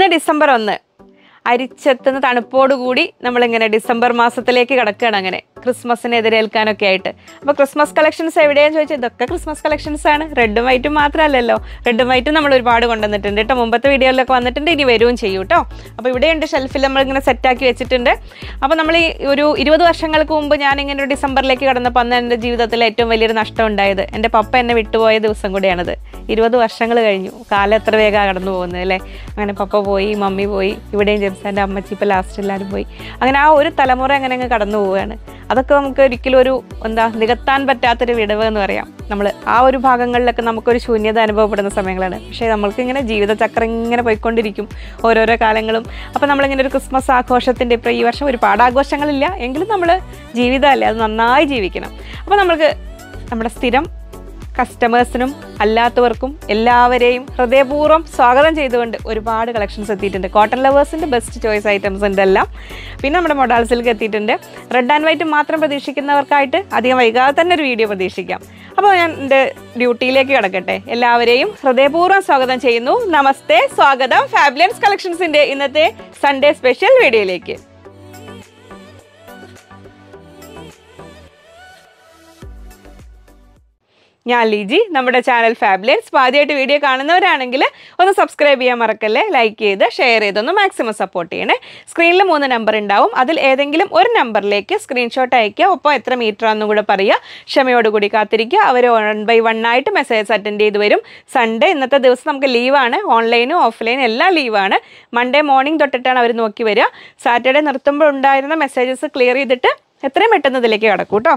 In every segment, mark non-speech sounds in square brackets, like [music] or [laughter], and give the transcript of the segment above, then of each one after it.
ഇന്ന് ഡിസംബർ ഒന്ന് അരിച്ചെത്തുന്ന തണുപ്പോടുകൂടി നമ്മളിങ്ങനെ ഡിസംബർ മാസത്തിലേക്ക് കിടക്കുകയാണ് അങ്ങനെ ക്രിസ്മസിനെ എതിരേൽക്കാനൊക്കെ ആയിട്ട് അപ്പോൾ ക്രിസ്മസ് കളക്ഷൻസ് എവിടെയാന്ന് ചോദിച്ചാൽ ഇതൊക്കെ ക്രിസ്മസ് കളക്ഷൻസ് ആണ് റെഡും വൈറ്റും മാത്രമല്ലല്ലോ റെഡും വൈറ്റും നമ്മൾ ഒരുപാട് കൊണ്ടുവന്നിട്ടുണ്ട് കേട്ടോ മുമ്പത്തെ വീഡിയോയിലൊക്കെ വന്നിട്ടുണ്ട് ഇനി വരുകയും ചെയ്യും കേട്ടോ അപ്പോൾ ഇവിടെയുണ്ട് ഷെൽഫിൽ നമ്മളിങ്ങനെ സെറ്റാക്കി വെച്ചിട്ടുണ്ട് അപ്പോൾ നമ്മൾ ഈ ഒരു ഇരുപത് വർഷങ്ങൾക്ക് മുമ്പ് ഞാൻ ഇങ്ങനെ ഡിസംബറിലേക്ക് കടന്നപ്പോൾ അന്ന് എൻ്റെ ജീവിതത്തിൽ ഏറ്റവും വലിയൊരു നഷ്ടം ഉണ്ടായത് എൻ്റെ പപ്പ എന്നെ വിട്ടുപോയ ദിവസം കൂടിയാണത് ഇരുപത് വർഷങ്ങൾ കഴിഞ്ഞു കാലം എത്ര വേഗം കടന്നു പോകുന്നത് അല്ലേ അങ്ങനെ പപ്പ പോയി മമ്മി പോയി ഇവിടെയും ജെംസാൻ്റെ അമ്മച്ചി ഇപ്പോൾ ലാസ്റ്റ് എല്ലാവരും പോയി അങ്ങനെ ആ ഒരു തലമുറ അങ്ങനെ അങ്ങ് കടന്നു പോവുകയാണ് അതൊക്കെ നമുക്ക് ഒരിക്കലും ഒരു എന്താ നികത്താൻ പറ്റാത്തൊരു വിടവ് എന്ന് പറയാം നമ്മൾ ആ ഒരു ഭാഗങ്ങളിലൊക്കെ നമുക്കൊരു ശൂന്യത അനുഭവപ്പെടുന്ന സമയങ്ങളാണ് പക്ഷേ നമ്മൾക്ക് ഇങ്ങനെ ജീവിതചക്രം ഇങ്ങനെ പോയിക്കൊണ്ടിരിക്കും ഓരോരോ കാലങ്ങളും അപ്പോൾ നമ്മളിങ്ങനെ ഒരു ക്രിസ്മസ് ആഘോഷത്തിൻ്റെ ഇപ്പോൾ ഈ വർഷം ഒരുപാട് ആഘോഷങ്ങളില്ല എങ്കിലും നമ്മൾ ജീവിതമല്ലേ അത് നന്നായി ജീവിക്കണം അപ്പോൾ നമ്മൾക്ക് നമ്മുടെ സ്ഥിരം കസ്റ്റമേഴ്സിനും അല്ലാത്തവർക്കും എല്ലാവരെയും ഹൃദയപൂർവ്വം സ്വാഗതം ചെയ്തുകൊണ്ട് ഒരുപാട് കളക്ഷൻസ് എത്തിയിട്ടുണ്ട് കോട്ടൺ ലവേഴ്സിൻ്റെ ബെസ്റ്റ് ചോയ്സ് ഐറ്റംസ് ഉണ്ട് എല്ലാം പിന്നെ നമ്മുടെ മൊഡാൾസിലേക്ക് എത്തിയിട്ടുണ്ട് റെഡ് ആൻഡ് വൈറ്റ് മാത്രം പ്രതീക്ഷിക്കുന്നവർക്കായിട്ട് അധികം വൈകാതെ തന്നെ ഒരു വീഡിയോ പ്രതീക്ഷിക്കാം അപ്പോൾ ഞാൻ എൻ്റെ ഡ്യൂട്ടിയിലേക്ക് കിടക്കട്ടെ എല്ലാവരെയും ഹൃദയപൂർവ്വം സ്വാഗതം ചെയ്യുന്നു നമസ്തേ സ്വാഗതം ഫാബ്ലിയൻസ് കളക്ഷൻസിൻ്റെ ഇന്നത്തെ സൺഡേ സ്പെഷ്യൽ വീഡിയോയിലേക്ക് ഞാൻ ലിജി നമ്മുടെ ചാനൽ ഫാബ്ലേറ്റ്സ് ആദ്യമായിട്ട് വീഡിയോ കാണുന്നവരാണെങ്കിൽ ഒന്ന് സബ്സ്ക്രൈബ് ചെയ്യാൻ മറക്കല്ലേ ലൈക്ക് ചെയ്ത് ഷെയർ ചെയ്തൊന്ന് മാക്സിമം സപ്പോർട്ട് ചെയ്യണേ സ്ക്രീനിൽ മൂന്ന് നമ്പർ ഉണ്ടാവും അതിൽ ഏതെങ്കിലും ഒരു നമ്പറിലേക്ക് സ്ക്രീൻഷോട്ട് അയയ്ക്കുക ഒപ്പം എത്ര മീറ്റർ ആണെന്നും കൂടെ പറയുക ക്ഷമയോടുകൂടി കാത്തിരിക്കുക അവർ വൺ ബൈ വൺ ആയിട്ട് മെസ്സേജ് അറ്റൻഡ് ചെയ്ത് വരും സൺഡേ ഇന്നത്തെ ദിവസം നമുക്ക് ലീവാണ് ഓൺലൈനും ഓഫ്ലൈനും എല്ലാം ലീവാണ് മൺഡേ മോർണിംഗ് തൊട്ടിട്ടാണ് അവർ നോക്കി വരിക സാറ്റർഡേ നിർത്തുമ്പോൾ ഉണ്ടായിരുന്ന മെസ്സേജസ് ക്ലിയർ ചെയ്തിട്ട് എത്രയും പെട്ടെന്ന് ഇതിലേക്ക് കടക്കൂട്ടോ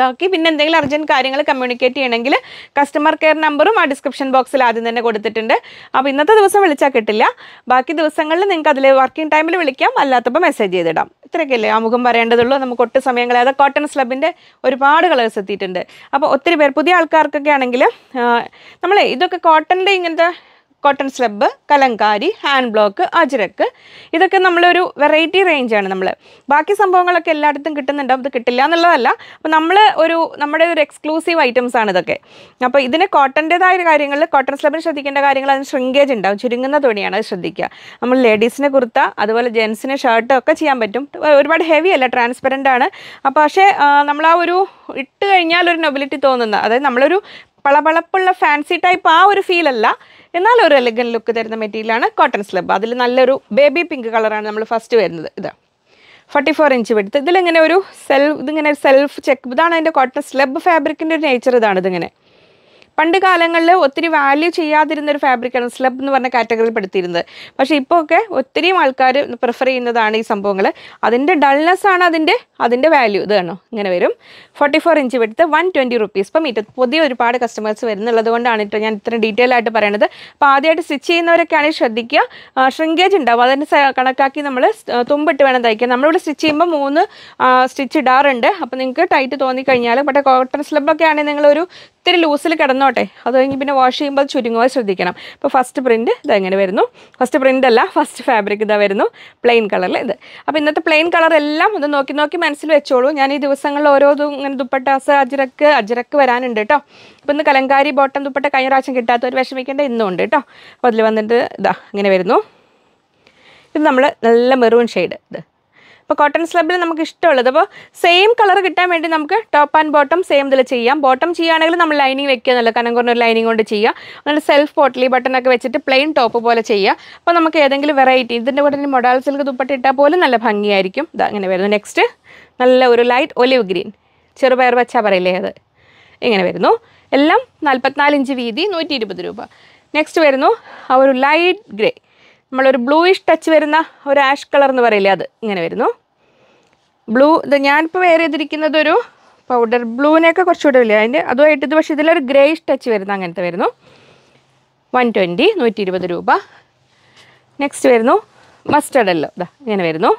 ബാക്കി പിന്നെ എന്തെങ്കിലും അർജൻറ്റ് കാര്യങ്ങൾ കമ്മ്യൂണിക്കേറ്റ് ചെയ്യണമെങ്കിൽ കസ്റ്റമർ കെയർ നമ്പറും ആ ഡിസ്ക്രിപ്ഷൻ ബോക്സിൽ ആദ്യം തന്നെ കൊടുത്തിട്ടുണ്ട് അപ്പോൾ ഇന്നത്തെ ദിവസം വിളിച്ചാൽ കിട്ടില്ല ബാക്കി ദിവസങ്ങളിൽ നിങ്ങൾക്ക് അതിൽ വർക്കിംഗ് ടൈമിൽ വിളിക്കാം അല്ലാത്തപ്പോൾ മെസ്സേജ് ചെയ്തിടാം ഇത്രയൊക്കെയല്ലേ ആമുഖം പറയേണ്ടതുള്ളൂ നമുക്ക് ഒട്ട് സമയങ്ങളെ കളയാതെ കോട്ടൺ സ്ലബിൻ്റെ ഒരുപാട് കളേഴ്സ് എത്തിയിട്ടുണ്ട് അപ്പോൾ ഒത്തിരി പേർ പുതിയ ആൾക്കാർക്കൊക്കെ ആണെങ്കിൽ നമ്മളെ ഇതൊക്കെ കോട്ടൻ്റെ ഇങ്ങനത്തെ cotton slub kalamkari hand block ajrakh ഇതൊക്കെ നമ്മളൊരു വെറൈറ്റി റേഞ്ചാണ് നമ്മൾ ബാക്കി സംഭവങ്ങളൊക്കെ എല്ലായിടത്തും കിട്ടുന്നുണ്ടാവും ഇത് കിട്ടില്ല എന്നുള്ളതല്ല അപ്പോൾ നമ്മൾ ഒരു നമ്മുടെ ഒരു എക്സ്ക്ലൂസീവ് ഐറ്റംസ് ആണ് ഇതൊക്കെ അപ്പോൾ ഇതിന് കോട്ടൻ്റെതായ കാര്യങ്ങൾ കോട്ടൺ സ്ലബിന് ശ്രദ്ധിക്കേണ്ട കാര്യങ്ങൾ അതിന് ശൃംഗേജ് ഉണ്ടാവും ചുരുങ്ങുന്ന തുണിയാണ് അത് ശ്രദ്ധിക്കുക നമ്മൾ ലേഡീസിന് കുർത്ത അതുപോലെ ജെൻസിന് ഷർട്ട് ഒക്കെ ചെയ്യാൻ പറ്റും ഒരുപാട് ഹെവി അല്ല ട്രാൻസ്പെറൻ്റ് ആണ് അപ്പോൾ പക്ഷേ നമ്മൾ ആ ഒരു ഇട്ട് കഴിഞ്ഞാൽ ഒരു നൊബിലിറ്റി തോന്നുന്നത് അതായത് നമ്മളൊരു പളപളപ്പുള്ള ഫാൻസി ടൈപ്പ് ആ ഒരു ഫീലല്ല എന്നാൽ ഒരു എലഗൻ ലുക്ക് തരുന്ന മെറ്റീരിയലാണ് കോട്ടൺ സ്ലബ് അതിൽ നല്ലൊരു ബേബി പിങ്ക് കളറാണ് നമ്മൾ ഫസ്റ്റ് വരുന്നത് ഇത് ഫോർട്ടി ഫോർ ഇഞ്ച് വെടുത്ത് ഇതിലിങ്ങനെ ഒരു സെൽഫ് ഇതിങ്ങനെ സെൽഫ് ചെക്ക് ഇതാണ് അതിൻ്റെ കോട്ടൺ സ്ലബ് ഫാബ്രിക്കിൻ്റെ ഒരു നേച്ചർ ഇതാണ് ഇതിങ്ങനെ പണ്ട് കാലങ്ങളിൽ ഒത്തിരി വാല്യൂ ചെയ്യാതിരുന്ന ഒരു ഫാബ്രിക്കാണ് സ്ലബ് എന്ന് പറഞ്ഞ കാറ്റഗറിയിൽ പെടുത്തിയിരുന്നത് പക്ഷേ ഇപ്പോൾ ഒക്കെ ഒത്തിരിയും ആൾക്കാർ പ്രിഫർ ചെയ്യുന്നതാണ് ഈ സംഭവങ്ങൾ അതിൻ്റെ ഡൾനെസ് ആണ് അതിൻ്റെ അതിൻ്റെ വാല്യൂ ഇത് കാണോ ഇങ്ങനെ വരും ഫോർട്ടി ഫോർ ഇഞ്ച് എടുത്ത് വൺ ട്വൻറ്റി റുപ്പീസ് ഇപ്പം മീറ്റർ പുതിയ ഒരുപാട് കസ്റ്റമേഴ്സ് വരുന്നുള്ളത് കൊണ്ടാണ് കേട്ടോ ഞാൻ ഇത്ര ഡീറ്റെയിൽ ആയിട്ട് പറയണത് അപ്പോൾ ആദ്യമായിട്ട് സ്റ്റിച്ച് ചെയ്യുന്നവരൊക്കെ ആണെങ്കിൽ ശ്രദ്ധിക്കുക ഷ്രിങ്കേജ് ഉണ്ടാവും അതിന് കണക്കാക്കി നമ്മൾ തുമ്പിട്ട് വേണം തയ്ക്കാൻ നമ്മളിവിടെ സ്റ്റിച്ച് ചെയ്യുമ്പോൾ മൂന്ന് സ്റ്റിച്ച് ഇടാറുണ്ട് അപ്പോൾ നിങ്ങൾക്ക് ടൈറ്റ് തോന്നിക്കഴിഞ്ഞാൽ പക്ഷേ കോട്ടൺ സ്ലബൊക്കെ ആണെങ്കിൽ നിങ്ങളൊരു ഒത്തിരി ലൂസിൽ കിടന്നോട്ടെ അത് കഴിഞ്ഞ് പിന്നെ വാഷ് ചെയ്യുമ്പോൾ ചുരുങ്ങുക ശ്രദ്ധിക്കണം അപ്പോൾ ഫസ്റ്റ് പ്രിൻറ്റ് ഇതാ ഇങ്ങനെ വരുന്നു ഫസ്റ്റ് പ്രിൻ്റ് അല്ല ഫസ്റ്റ് ഫാബ്രിക് ഇതാ വരുന്നു പ്ലെയിൻ കളറിൽ ഇത് അപ്പോൾ ഇന്നത്തെ പ്ലെയിൻ കളർ എല്ലാം ഒന്ന് നോക്കി നോക്കി മനസ്സിൽ വെച്ചോളൂ ഞാൻ ഈ ദിവസങ്ങളിൽ ഓരോന്നും ഇങ്ങനെ ദുപ്പട്ടാസ് അജിറക്ക് അജിറക്ക് വരാനുണ്ട് കേട്ടോ അപ്പോൾ ഇന്ന് കലങ്കാരി ബോട്ടം ദുപ്പട്ട കഴിഞ്ഞ പ്രാവശ്യം ഒരു വിഷമിക്കേണ്ട ഇന്നും ഉണ്ട് കേട്ടോ അപ്പോൾ അതിൽ വന്നിട്ട് ഇതാ ഇങ്ങനെ വരുന്നു ഇത് നമ്മൾ നല്ല മെറൂൺ ഷെയ്ഡ് ഇത് ഇപ്പോൾ കോട്ടൺ സ്ലബിൽ നമുക്ക് ഇഷ്ടമുള്ളത് അപ്പോൾ സെയിം കളർ കിട്ടാൻ വേണ്ടി നമുക്ക് ടോപ്പ് ആൻഡ് ബോട്ടം സെയിം ഇതിൽ ചെയ്യാം ബോട്ടം ചെയ്യുകയാണെങ്കിൽ നമ്മൾ ലൈനിങ് വെക്കുകയെന്നല്ല കനം കുറഞ്ഞൊരു ഒരു ലൈനിങ് കൊണ്ട് ചെയ്യുക എന്നിട്ട് സെൽഫ് ബോട്ടിലി ഒക്കെ വെച്ചിട്ട് പ്ലെയിൻ ടോപ്പ് പോലെ ചെയ്യുക അപ്പോൾ നമുക്ക് ഏതെങ്കിലും വെറൈറ്റി ഇതിൻ്റെ കൂടെ മൊഡാൾ സിൽക്ക് ദുപ്പട്ട ഇട്ടാൽ പോലും നല്ല ഭംഗിയായിരിക്കും ഇത് അങ്ങനെ വരുന്നു നെക്സ്റ്റ് നല്ല ഒരു ലൈറ്റ് ഒലിവ് ഗ്രീൻ ചെറുപയർ പച്ച പറയില്ലേ അത് ഇങ്ങനെ വരുന്നു എല്ലാം നാൽപ്പത്തിനാല് ഇഞ്ച് വീതി നൂറ്റി ഇരുപത് രൂപ നെക്സ്റ്റ് വരുന്നു ആ ഒരു ലൈറ്റ് ഗ്രേ നമ്മളൊരു ബ്ലൂയിഷ് ടച്ച് വരുന്ന ഒരു ആഷ് കളർ എന്ന് പറയില്ലേ അത് ഇങ്ങനെ വരുന്നു ബ്ലൂ ഇത് ഞാനിപ്പോൾ വെയർ ചെയ്തിരിക്കുന്നത് ഒരു പൗഡർ ബ്ലൂവിനെയൊക്കെ കുറച്ചുകൂടെ വലിയ അതിൻ്റെ അതുമായിട്ട് ഇത് പക്ഷേ ഇതിലൊരു ഗ്രേഷ് ടച്ച് വരുന്ന അങ്ങനത്തെ വരുന്നു വൺ ട്വൻറ്റി നൂറ്റി ഇരുപത് രൂപ നെക്സ്റ്റ് വരുന്നു മസ്റ്റേഡ് അല്ലോ ഇതാ ഇങ്ങനെ വരുന്നു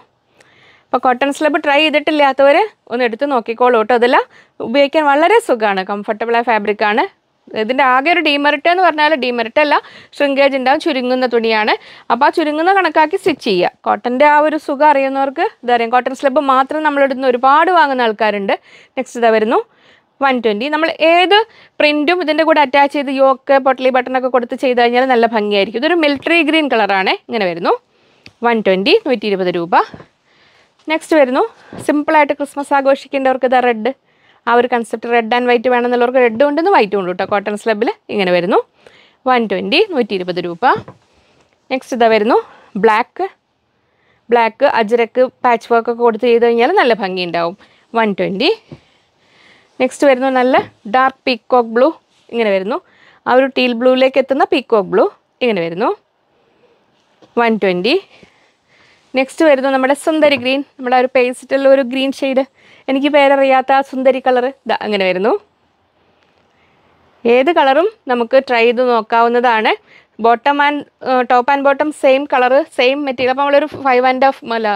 അപ്പോൾ കോട്ടൺ സ്ലബ് ട്രൈ ചെയ്തിട്ടില്ലാത്തവർ ഒന്ന് എടുത്ത് നോക്കിക്കോളൂ കേട്ടോ അതെല്ലാം ഉപയോഗിക്കാൻ വളരെ സുഖമാണ് കംഫർട്ടബിളായ ഫാബ്രിക്കാണ് ഇതിൻ്റെ ആകെ ഒരു ഡീമെറിറ്റ് എന്ന് പറഞ്ഞാൽ ഡീമെറിറ്റ് അല്ല ശൃംഗേജ് ഉണ്ടാവും ചുരുങ്ങുന്ന തുണിയാണ് അപ്പോൾ ആ ചുരുങ്ങുന്ന കണക്കാക്കി സ്റ്റിച്ച് ചെയ്യുക കോട്ടൻ്റെ ആ ഒരു സുഖം അറിയുന്നവർക്ക് ഇതറിയാം കോട്ടൺ സ്ലബ് മാത്രം നമ്മളിടുന്ന ഒരുപാട് വാങ്ങുന്ന ആൾക്കാരുണ്ട് നെക്സ്റ്റ് ഇതാ വരുന്നു വൺ ട്വൻറ്റി നമ്മൾ ഏത് പ്രിൻറ്റും ഇതിൻ്റെ കൂടെ അറ്റാച്ച് ചെയ്ത് യോക്ക് പൊട്ടലി ബട്ടണൊക്കെ കൊടുത്ത് ചെയ്ത് കഴിഞ്ഞാൽ നല്ല ഭംഗിയായിരിക്കും ഇതൊരു മിലിറ്ററി ഗ്രീൻ കളറാണ് ഇങ്ങനെ വരുന്നു വൺ ട്വൻറ്റി നൂറ്റി ഇരുപത് രൂപ നെക്സ്റ്റ് വരുന്നു സിമ്പിളായിട്ട് ക്രിസ്മസ് ആഘോഷിക്കേണ്ടവർക്ക് ഇതാ റെഡ് ആ ഒരു കൺസെപ്റ്റ് റെഡ് ആൻഡ് വൈറ്റ് വേണമെന്നുള്ളവർക്ക് റെഡ് ഉണ്ടെന്ന് വൈറ്റും ഉണ്ട് കേട്ടോ കോട്ടൺ സ്ലബിൽ ഇങ്ങനെ വരുന്നു വൺ ട്വൻറ്റി നൂറ്റി ഇരുപത് രൂപ നെക്സ്റ്റ് ഇതാ വരുന്നു black black ajrakh patch work ഒക്കെ കൊടുത്ത് ചെയ്ത് കഴിഞ്ഞാൽ നല്ല ഭംഗി ഉണ്ടാവും വൺ ട്വൻറ്റി നെക്സ്റ്റ് വരുന്നു നല്ല ഡാർക്ക് പീക്കോക്ക് ബ്ലൂ ഇങ്ങനെ വരുന്നു ആ ഒരു ടീൽ ബ്ലൂയിലേക്ക് എത്തുന്ന പീക്കോക്ക് ബ്ലൂ ഇങ്ങനെ വരുന്നു വൺ ട്വൻറ്റി നെക്സ്റ്റ് വരുന്നു നമ്മുടെ സുന്ദരി ഗ്രീൻ നമ്മുടെ ഒരു പേസ്റ്റൽ ഒരു ഗ്രീൻ ഷെയ്ഡ് എനിക്ക് പേരറിയാത്ത സുന്ദരി കളർ അങ്ങനെ വരുന്നു ഏത് കളറും നമുക്ക് ട്രൈ ചെയ്ത് നോക്കാവുന്നതാണ് bottom and top and bottom same colour same material അപ്പോൾ നമ്മളൊരു ഫൈവ് ആൻഡ് ഹാഫ് അല്ല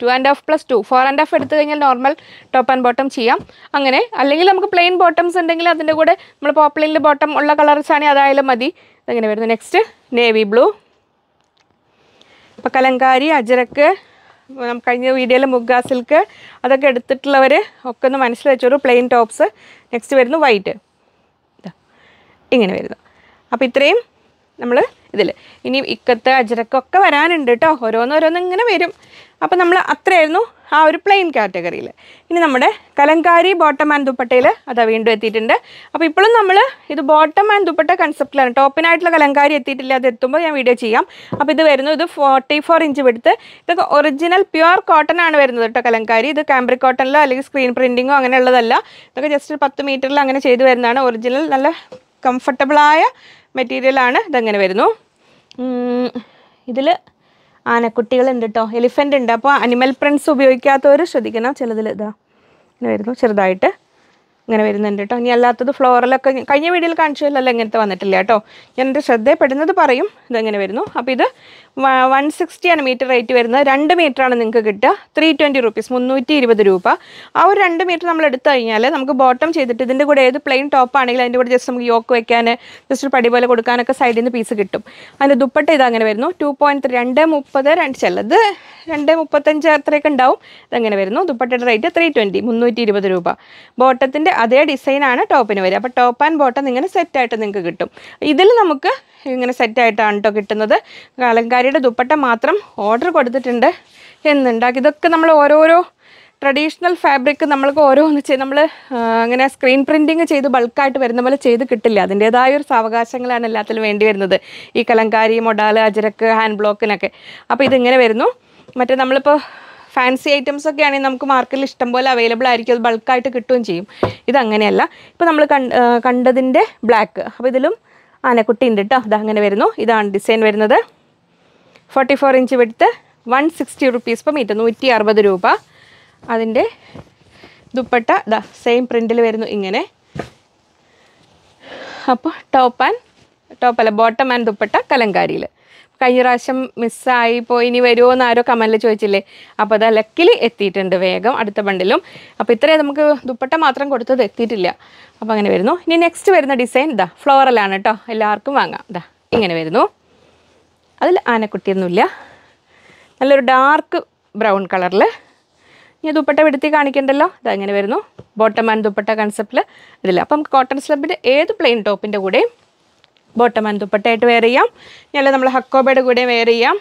two and half plus two four and half എടുത്തു കഴിഞ്ഞാൽ നോർമൽ ടോപ്പ് ആൻഡ് ബോട്ടം ചെയ്യാം അങ്ങനെ അല്ലെങ്കിൽ നമുക്ക് പ്ലെയിൻ ബോട്ടംസ് ഉണ്ടെങ്കിൽ അതിൻ്റെ കൂടെ നമ്മൾ പോപ്ലിനിൽ ബോട്ടം ഉള്ള കളർസ് ആണെങ്കിൽ അതായാലും മതി ഇതങ്ങനെ വരുന്നു നെക്സ്റ്റ് നേവി ബ്ലൂ അപ്പോൾ കലങ്കാരി അജരക്ക് കഴിഞ്ഞ വീഡിയോയിൽ മുഗ സിൽക്ക് അതൊക്കെ എടുത്തിട്ടുള്ളവർ ഒക്കെ ഒന്ന് മനസ്സിൽ വെച്ചോളൂ പ്ലെയിൻ ടോപ്സ് നെക്സ്റ്റ് വരുന്നു വൈറ്റ് ഇങ്ങനെ വരുന്നു അപ്പോൾ ഇത്രയും നമ്മൾ ഇതിൽ ഇനി ഇക്കത്ത് അജരക്കൊക്കെ വരാനുണ്ട് കേട്ടോ ഓരോന്നോരോന്നിങ്ങനെ ഇങ്ങനെ വരും അപ്പോൾ നമ്മൾ അത്രയായിരുന്നു ആ ഒരു പ്ലെയിൻ കാറ്റഗറിയിൽ ഇനി നമ്മുടെ കലങ്കാരി ബോട്ടം ആൻഡ് ദുപ്പട്ടയിൽ അതാ വീണ്ടും എത്തിയിട്ടുണ്ട് അപ്പോൾ ഇപ്പോഴും നമ്മൾ ഇത് ബോട്ടം ആൻഡ് ദുപ്പട്ട കൺസെപ്റ്റിലാണ് ടോപ്പിനായിട്ടുള്ള കലങ്കാരി എത്തിയിട്ടില്ല അത് എത്തുമ്പോൾ ഞാൻ വീഡിയോ ചെയ്യാം അപ്പോൾ ഇത് വരുന്നു ഇത് ഫോർട്ടി ഫോർ ഇഞ്ച് വിടുത്ത് ഇതൊക്കെ ഒറിജിനൽ പ്യുവർ കോട്ടൺ ആണ് വരുന്നത് കേട്ടോ കലങ്കാരി ഇത് കാംബ്രിക് കോട്ടണിലോ അല്ലെങ്കിൽ സ്ക്രീൻ പ്രിൻറ്റിങ്ങോ അങ്ങനെയുള്ളതല്ല ഇതൊക്കെ ജസ്റ്റ് പത്ത് മീറ്ററിൽ അങ്ങനെ ചെയ്തു വരുന്നതാണ് ഒറിജിനൽ നല്ല കംഫർട്ടബിളായ മെറ്റീരിയലാണ് ഇതങ്ങനെ വരുന്നു ഇതിൽ ഉണ്ട് കേട്ടോ എലിഫൻ്റ് ഉണ്ട് അപ്പോൾ അനിമൽ പ്രിൻസ് ഉപയോഗിക്കാത്തവർ ശ്രദ്ധിക്കണം ചിലതിൽ ഇതാ ഇങ്ങനെ വരുന്നു ചെറുതായിട്ട് ഇങ്ങനെ വരുന്നുണ്ട് കേട്ടോ ഇനി അല്ലാത്തത് ഫ്ലോറിലൊക്കെ കഴിഞ്ഞ വീഡിയോയിൽ കാണിച്ചതിലല്ല ഇങ്ങനത്തെ വന്നിട്ടില്ല കേട്ടോ ഞാൻ എൻ്റെ ശ്രദ്ധയപ്പെടുന്നത് പറയും ഇതെങ്ങനെ വരുന്നു അപ്പോൾ ഇത് വൺ സിക്സ്റ്റിയാണ് മീറ്റർ റേറ്റ് വരുന്നത് രണ്ട് മീറ്ററാണ് നിങ്ങൾക്ക് കിട്ടുക ത്രീ ട്വൻറ്റി റുപ്പീസ് മുന്നൂറ്റി ഇരുപത് രൂപ ആ ഒരു രണ്ട് മീറ്റർ നമ്മൾ എടുത്തു കഴിഞ്ഞാൽ നമുക്ക് ബോട്ടം ചെയ്തിട്ട് ഇതിൻ്റെ കൂടെ ഏത് പ്ലെയിൻ ടോപ്പ് ആണെങ്കിൽ അതിൻ്റെ കൂടെ ജസ്റ്റ് നമുക്ക് യോക്ക് വെക്കാൻ ജസ്റ്റ് പടി പോലെ കൊടുക്കാനൊക്കെ സൈഡിൽ നിന്ന് പീസ് കിട്ടും അതിൻ്റെ ദുപ്പട്ട ഇതങ്ങനെ വരുന്നു ടു പോയിൻറ്റ് രണ്ട് മുപ്പത് രണ്ട് ചിലത് രണ്ട് മുപ്പത്തഞ്ച് അത്രയൊക്കെ ഉണ്ടാവും ഇതങ്ങനെ വരുന്നു ദുപ്പട്ടയുടെ റേറ്റ് ത്രീ ട്വൻറ്റി മുന്നൂറ്റി ഇരുപത് രൂപ ബോട്ടത്തിൻ്റെ അതേ ഡിസൈനാണ് ടോപ്പിന് വരിക അപ്പോൾ ടോപ്പ് ആൻഡ് ബോട്ടം ഇങ്ങനെ സെറ്റായിട്ട് നിങ്ങൾക്ക് കിട്ടും ഇതിൽ നമുക്ക് ഇങ്ങനെ സെറ്റായിട്ടാണ് കേട്ടോ കിട്ടുന്നത് അലങ്കാരിയുടെ ദുപ്പട്ട മാത്രം ഓർഡർ കൊടുത്തിട്ടുണ്ട് എന്നുണ്ടാക്കി ഇതൊക്കെ നമ്മൾ ഓരോരോ ട്രഡീഷണൽ ഫാബ്രിക് നമ്മൾക്ക് ഓരോന്ന് ചെയ്ത് നമ്മൾ അങ്ങനെ സ്ക്രീൻ പ്രിൻറ്റിങ് ചെയ്ത് ബൾക്കായിട്ട് വരുന്ന പോലെ ചെയ്ത് കിട്ടില്ല അതിൻ്റേതായ ഒരു സാവകാശങ്ങളാണ് എല്ലാത്തിലും വേണ്ടി വരുന്നത് ഈ കലങ്കാരി മൊഡാൽ അജരക്ക് ഹാൻഡ് ബ്ലോക്കിനൊക്കെ അപ്പോൾ ഇതിങ്ങനെ വരുന്നു മറ്റേ നമ്മളിപ്പോൾ ഫാൻസി ഐറ്റംസ് ഒക്കെ ആണെങ്കിൽ നമുക്ക് മാർക്കറ്റിൽ ഇഷ്ടംപോലെ അവൈലബിൾ ആയിരിക്കും അത് ബൾക്കായിട്ട് കിട്ടുകയും ചെയ്യും ഇതങ്ങനെയല്ല ഇപ്പോൾ നമ്മൾ കണ്ടതിൻ്റെ ബ്ലാക്ക് അപ്പോൾ ഇതിലും ആനക്കുട്ടി ഉണ്ട് കേട്ടോ ഇത് അങ്ങനെ വരുന്നു ഇതാണ് ഡിസൈൻ വരുന്നത് ഫോർട്ടി ഫോർ ഇഞ്ച് വെടുത്ത് വൺ സിക്സ്റ്റി റുപ്പീസ് ഇപ്പം മീറ്റർ നൂറ്റി അറുപത് രൂപ അതിൻ്റെ ദുപ്പട്ട ഇതാ സെയിം പ്രിൻറ്റിൽ വരുന്നു ഇങ്ങനെ അപ്പോൾ ടോപ്പ് ആൻഡ് ടോപ്പ് അല്ല ബോട്ടം ആൻഡ് ദുപ്പട്ട കലങ്കാരിയിൽ കഴിഞ്ഞ പ്രാവശ്യം മിസ്സായി പോയി ഇനി വരുമോ എന്ന് ആരോ ചോദിച്ചില്ലേ അപ്പോൾ അത് ലക്കിൽ എത്തിയിട്ടുണ്ട് വേഗം അടുത്ത ബണ്ടിലും അപ്പോൾ ഇത്രയും നമുക്ക് ദുപ്പട്ട മാത്രം കൊടുത്തത് എത്തിയിട്ടില്ല അപ്പോൾ അങ്ങനെ വരുന്നു ഇനി നെക്സ്റ്റ് വരുന്ന ഡിസൈൻ ഇതാ ഫ്ലോറലാണ് കേട്ടോ എല്ലാവർക്കും വാങ്ങാം ഇതാ ഇങ്ങനെ വരുന്നു അതിൽ ആനക്കുട്ടിയൊന്നുമില്ല നല്ലൊരു ഡാർക്ക് ബ്രൗൺ കളറിൽ ഇനി ദുപ്പട്ട വെടുത്തി കാണിക്കണ്ടല്ലോ ഇത് അങ്ങനെ വരുന്നു ബോട്ടം ആൻഡ് ദുപ്പട്ട കൺസെപ്റ്റിൽ ഇതില്ല അപ്പം നമുക്ക് കോട്ടൺ സ്ലബിൻ്റെ ഏത് പ്ലെയിൻ ടോപ്പിൻ്റെ കൂടെയും ബോട്ടം ആൻഡ് വെയർ ചെയ്യാം ഞല്ല നമ്മൾ ഹക്കോബയുടെ കൂടെ വെയർ ചെയ്യാം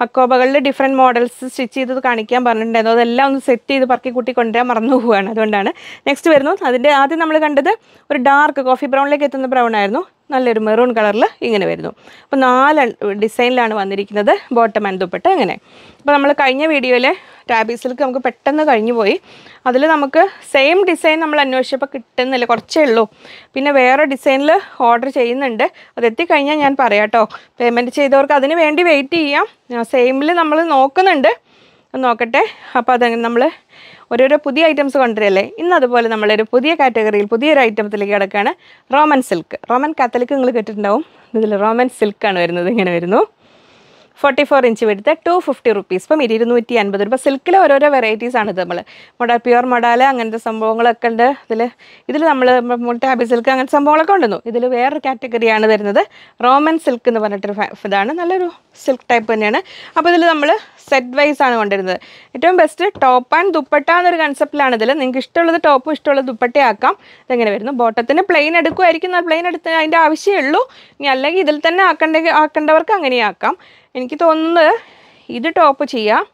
ഹക്കോബകളിൽ ഡിഫറെൻറ്റ് മോഡൽസ് സ്റ്റിച്ച് ചെയ്തത് കാണിക്കാൻ പറഞ്ഞിട്ടുണ്ടായിരുന്നു അതെല്ലാം ഒന്ന് സെറ്റ് ചെയ്ത് പറക്കി കൂട്ടി കൊണ്ടുവരാൻ മറന്നു പോവുകയാണ് അതുകൊണ്ടാണ് നെക്സ്റ്റ് വരുന്നു അതിൻ്റെ ആദ്യം നമ്മൾ കണ്ടത് ഒരു ഡാർക്ക് കോഫി ബ്രൗണിലേക്ക് എത്തുന്ന ബ്രൗൺ ആയിരുന്നു നല്ലൊരു മെറൂൺ കളറിൽ ഇങ്ങനെ വരുന്നു അപ്പോൾ നാല് ഡിസൈനിലാണ് വന്നിരിക്കുന്നത് ബോട്ടം ആൻഡ് ദുപ്പട്ട അങ്ങനെ അപ്പോൾ നമ്മൾ കഴിഞ്ഞ വീഡിയോയിലെ ടാബി സിൽക്ക് നമുക്ക് പെട്ടെന്ന് കഴിഞ്ഞു പോയി അതിൽ നമുക്ക് സെയിം ഡിസൈൻ നമ്മൾ അന്വേഷിച്ചപ്പോൾ കിട്ടുന്നില്ല കുറച്ചേ ഉള്ളൂ പിന്നെ വേറെ ഡിസൈനിൽ ഓർഡർ ചെയ്യുന്നുണ്ട് എത്തിക്കഴിഞ്ഞാൽ ഞാൻ പറയാം കേട്ടോ പേയ്മെൻറ്റ് ചെയ്തവർക്ക് അതിന് വേണ്ടി വെയിറ്റ് ചെയ്യാം സെയിമിൽ നമ്മൾ നോക്കുന്നുണ്ട് നോക്കട്ടെ അപ്പോൾ അതങ്ങനെ നമ്മൾ ഓരോരോ പുതിയ ഐറ്റംസ് കൊണ്ടുവരല്ലേ ഇന്ന് അതുപോലെ നമ്മളൊരു പുതിയ കാറ്റഗറിയിൽ പുതിയൊരു ഐറ്റത്തിലേക്ക് കിടക്കുകയാണ് റോമൻ സിൽക്ക് റോമൻ കാത്തലിക്ക് നിങ്ങൾ കേട്ടിട്ടുണ്ടാവും ഇതിൽ റോമൻ സിൽക്കാണ് വരുന്നത് ഇങ്ങനെ വരുന്നു ഫോർട്ടി ഫോർ ഇഞ്ച് വിടുത്ത് ടു ഫിഫ്റ്റി റുപ്പീസ് ഇപ്പം ഇരുന്നൂറ്റി അൻപത് രൂപ സിൽക്കിലെ ഓരോരോ വെറൈറ്റീസ് ആണ് ഇത് നമ്മൾ മൊഡ പ്യുവർ മൊഡാല അങ്ങനത്തെ സംഭവങ്ങളൊക്കെ ഉണ്ട് ഇതിൽ ഇതിൽ നമ്മൾ ടാബി സിൽക്ക് അങ്ങനത്തെ സംഭവങ്ങളൊക്കെ ഉണ്ടെന്നു ഇതിൽ വേറൊരു കാറ്റഗറിയാണ് തരുന്നത് റോമൻ സിൽക്ക് എന്ന് പറഞ്ഞിട്ടൊരു ഇതാണ് നല്ലൊരു സിൽക്ക് ടൈപ്പ് തന്നെയാണ് അപ്പോൾ ഇതിൽ നമ്മൾ സെറ്റ് വൈസ് ആണ് കൊണ്ടുവരുന്നത് ഏറ്റവും ബെസ്റ്റ് ടോപ്പ് ആൻഡ് ദുപ്പട്ട എന്നൊരു കൺസെപ്റ്റിലാണ് ഇതിൽ നിങ്ങൾക്ക് ഇഷ്ടമുള്ളത് ടോപ്പും ഇഷ്ടമുള്ളത് ദുപ്പട്ടയാക്കാം ഇതെങ്ങനെ വരുന്നു ബോട്ടത്തിന് പ്ലെയിൻ എടുക്കുമായിരിക്കും എന്നാൽ പ്ലെയിൻ എടുത്ത് അതിൻ്റെ ആവശ്യമുള്ളൂ ഇനി അല്ലെങ്കിൽ ഇതിൽ തന്നെ ആക്കേണ്ട ആക്കേണ്ടവർക്ക് അങ്ങനെ ആക്കാം എനിക്ക് തോന്നുന്നത് ഇത് ടോപ്പ് ചെയ്യാം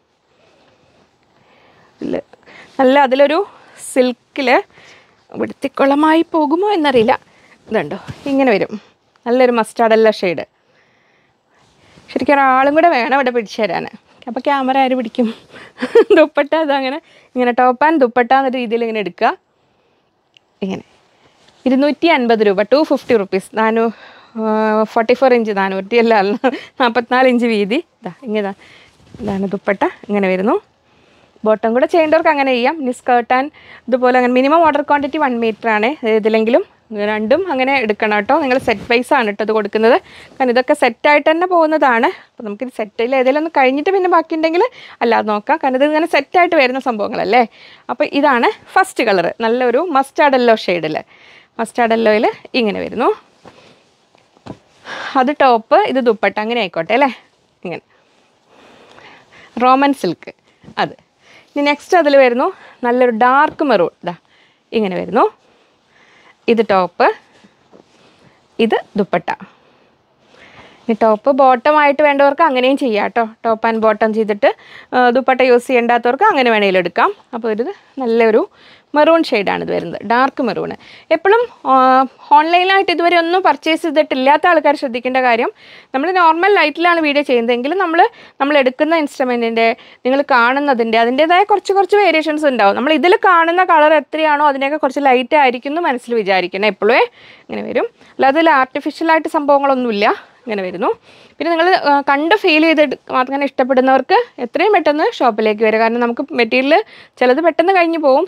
നല്ല അതിലൊരു സിൽക്കിൽ വെടുത്തിക്കുളമായി പോകുമോ എന്നറിയില്ല ഇതുണ്ടോ ഇങ്ങനെ വരും നല്ലൊരു മസ്റ്റാർഡല്ല ഷെയ്ഡ് ശരിക്കും ഒരാളും കൂടെ വേണം ഇവിടെ പിടിച്ചു തരാൻ അപ്പോൾ ക്യാമറ ആര് പിടിക്കും [laughs] ദുപ്പട്ട അതങ്ങനെ ഇങ്ങനെ ടോപ്പ് ആൻഡ് ദുപ്പട്ട എന്ന രീതിയിൽ ഇങ്ങനെ എടുക്കുക ഇങ്ങനെ ഇരുന്നൂറ്റി അൻപത് രൂപ ടു ഫിഫ്റ്റി റുപ്പീസ് നാനൂ ഫോർട്ടി ഫോർ ഇഞ്ച് നാനൂറ്റി അല്ല നാൽപ്പത്തിനാല് ഇഞ്ച് വീതി ഇതാ ഇങ്ങനെ ഇതാണ് ദുപ്പട്ട ഇങ്ങനെ വരുന്നു ബോട്ടം കൂടെ ചെയ്യേണ്ടവർക്ക് അങ്ങനെ ചെയ്യാം ഇനി സ്കേർട്ട് ആൻഡ് ഇതുപോലെ അങ്ങനെ minimum order quantity one metre ആണ് ഇതിലെങ്കിലും രണ്ടും അങ്ങനെ എടുക്കണം കേട്ടോ നിങ്ങൾ സെറ്റ് വൈസ് ആണ് കേട്ടോ അത് കൊടുക്കുന്നത് കാരണം ഇതൊക്കെ സെറ്റായിട്ട് തന്നെ പോകുന്നതാണ് അപ്പോൾ നമുക്ക് ഇത് സെറ്റിൽ ഏതെങ്കിലും ഒന്ന് കഴിഞ്ഞിട്ട് പിന്നെ ബാക്കി ഉണ്ടെങ്കിൽ അല്ലാതെ നോക്കാം കാരണം ഇത് ഇങ്ങനെ സെറ്റായിട്ട് വരുന്ന സംഭവങ്ങളല്ലേ അപ്പോൾ ഇതാണ് ഫസ്റ്റ് കളർ നല്ലൊരു മസ്റ്റാർഡ് എല്ലോ ഷെയ്ഡിൽ മസ്റ്റാർഡ് എല്ലോയിൽ ഇങ്ങനെ വരുന്നു അത് ടോപ്പ് ഇത് ദുപ്പട്ട അങ്ങനെ ആയിക്കോട്ടെ അല്ലേ ഇങ്ങനെ റോമൻ സിൽക്ക് അത് ഇനി നെക്സ്റ്റ് അതിൽ വരുന്നു നല്ലൊരു ഡാർക്ക് മെറൂൺ ഇതാ ഇങ്ങനെ വരുന്നു ഇത് ടോപ്പ് ഇത് ദുപ്പട്ട ഇനി ടോപ്പ് ബോട്ടം ആയിട്ട് വേണ്ടവർക്ക് അങ്ങനെയും ചെയ്യാം കേട്ടോ ടോപ്പ് ആൻഡ് ബോട്ടം ചെയ്തിട്ട് ദുപ്പട്ട യൂസ് ചെയ്യേണ്ടാത്തവർക്ക് അങ്ങനെ വേണമെങ്കിലും എടുക്കാം അപ്പോൾ ഒരു നല്ലൊരു മെറൂൺ ഷെയ്ഡാണ് ഇത് വരുന്നത് ഡാർക്ക് മെറൂൺ എപ്പോഴും ഓൺലൈനായിട്ട് ഇതുവരെ ഒന്നും പർച്ചേസ് ചെയ്തിട്ടില്ലാത്ത ആൾക്കാർ ശ്രദ്ധിക്കേണ്ട കാര്യം നമ്മൾ നോർമൽ ലൈറ്റിലാണ് വീഡിയോ ചെയ്യുന്നതെങ്കിൽ നമ്മൾ നമ്മൾ എടുക്കുന്ന ഇൻസ്ട്രുമെൻറ്റിൻ്റെ നിങ്ങൾ കാണുന്നതിൻ്റെ അതിൻ്റേതായ കുറച്ച് കുറച്ച് വേരിയേഷൻസ് ഉണ്ടാവും നമ്മൾ ഇതിൽ കാണുന്ന കളർ എത്രയാണോ അതിനെയൊക്കെ കുറച്ച് ലൈറ്റ് ആയിരിക്കും എന്ന് മനസ്സിൽ വിചാരിക്കണം എപ്പോഴേ ഇങ്ങനെ വരും അല്ലാതെ ആർട്ടിഫിഷ്യലായിട്ട് സംഭവങ്ങളൊന്നുമില്ല ഇങ്ങനെ വരുന്നു പിന്നെ നിങ്ങൾ കണ്ട് ഫീൽ ചെയ്ത് അങ്ങനെ ഇഷ്ടപ്പെടുന്നവർക്ക് എത്രയും പെട്ടെന്ന് ഷോപ്പിലേക്ക് വരിക കാരണം നമുക്ക് മെറ്റീരിയൽ ചിലത് പെട്ടെന്ന് കഴിഞ്ഞ് പോകും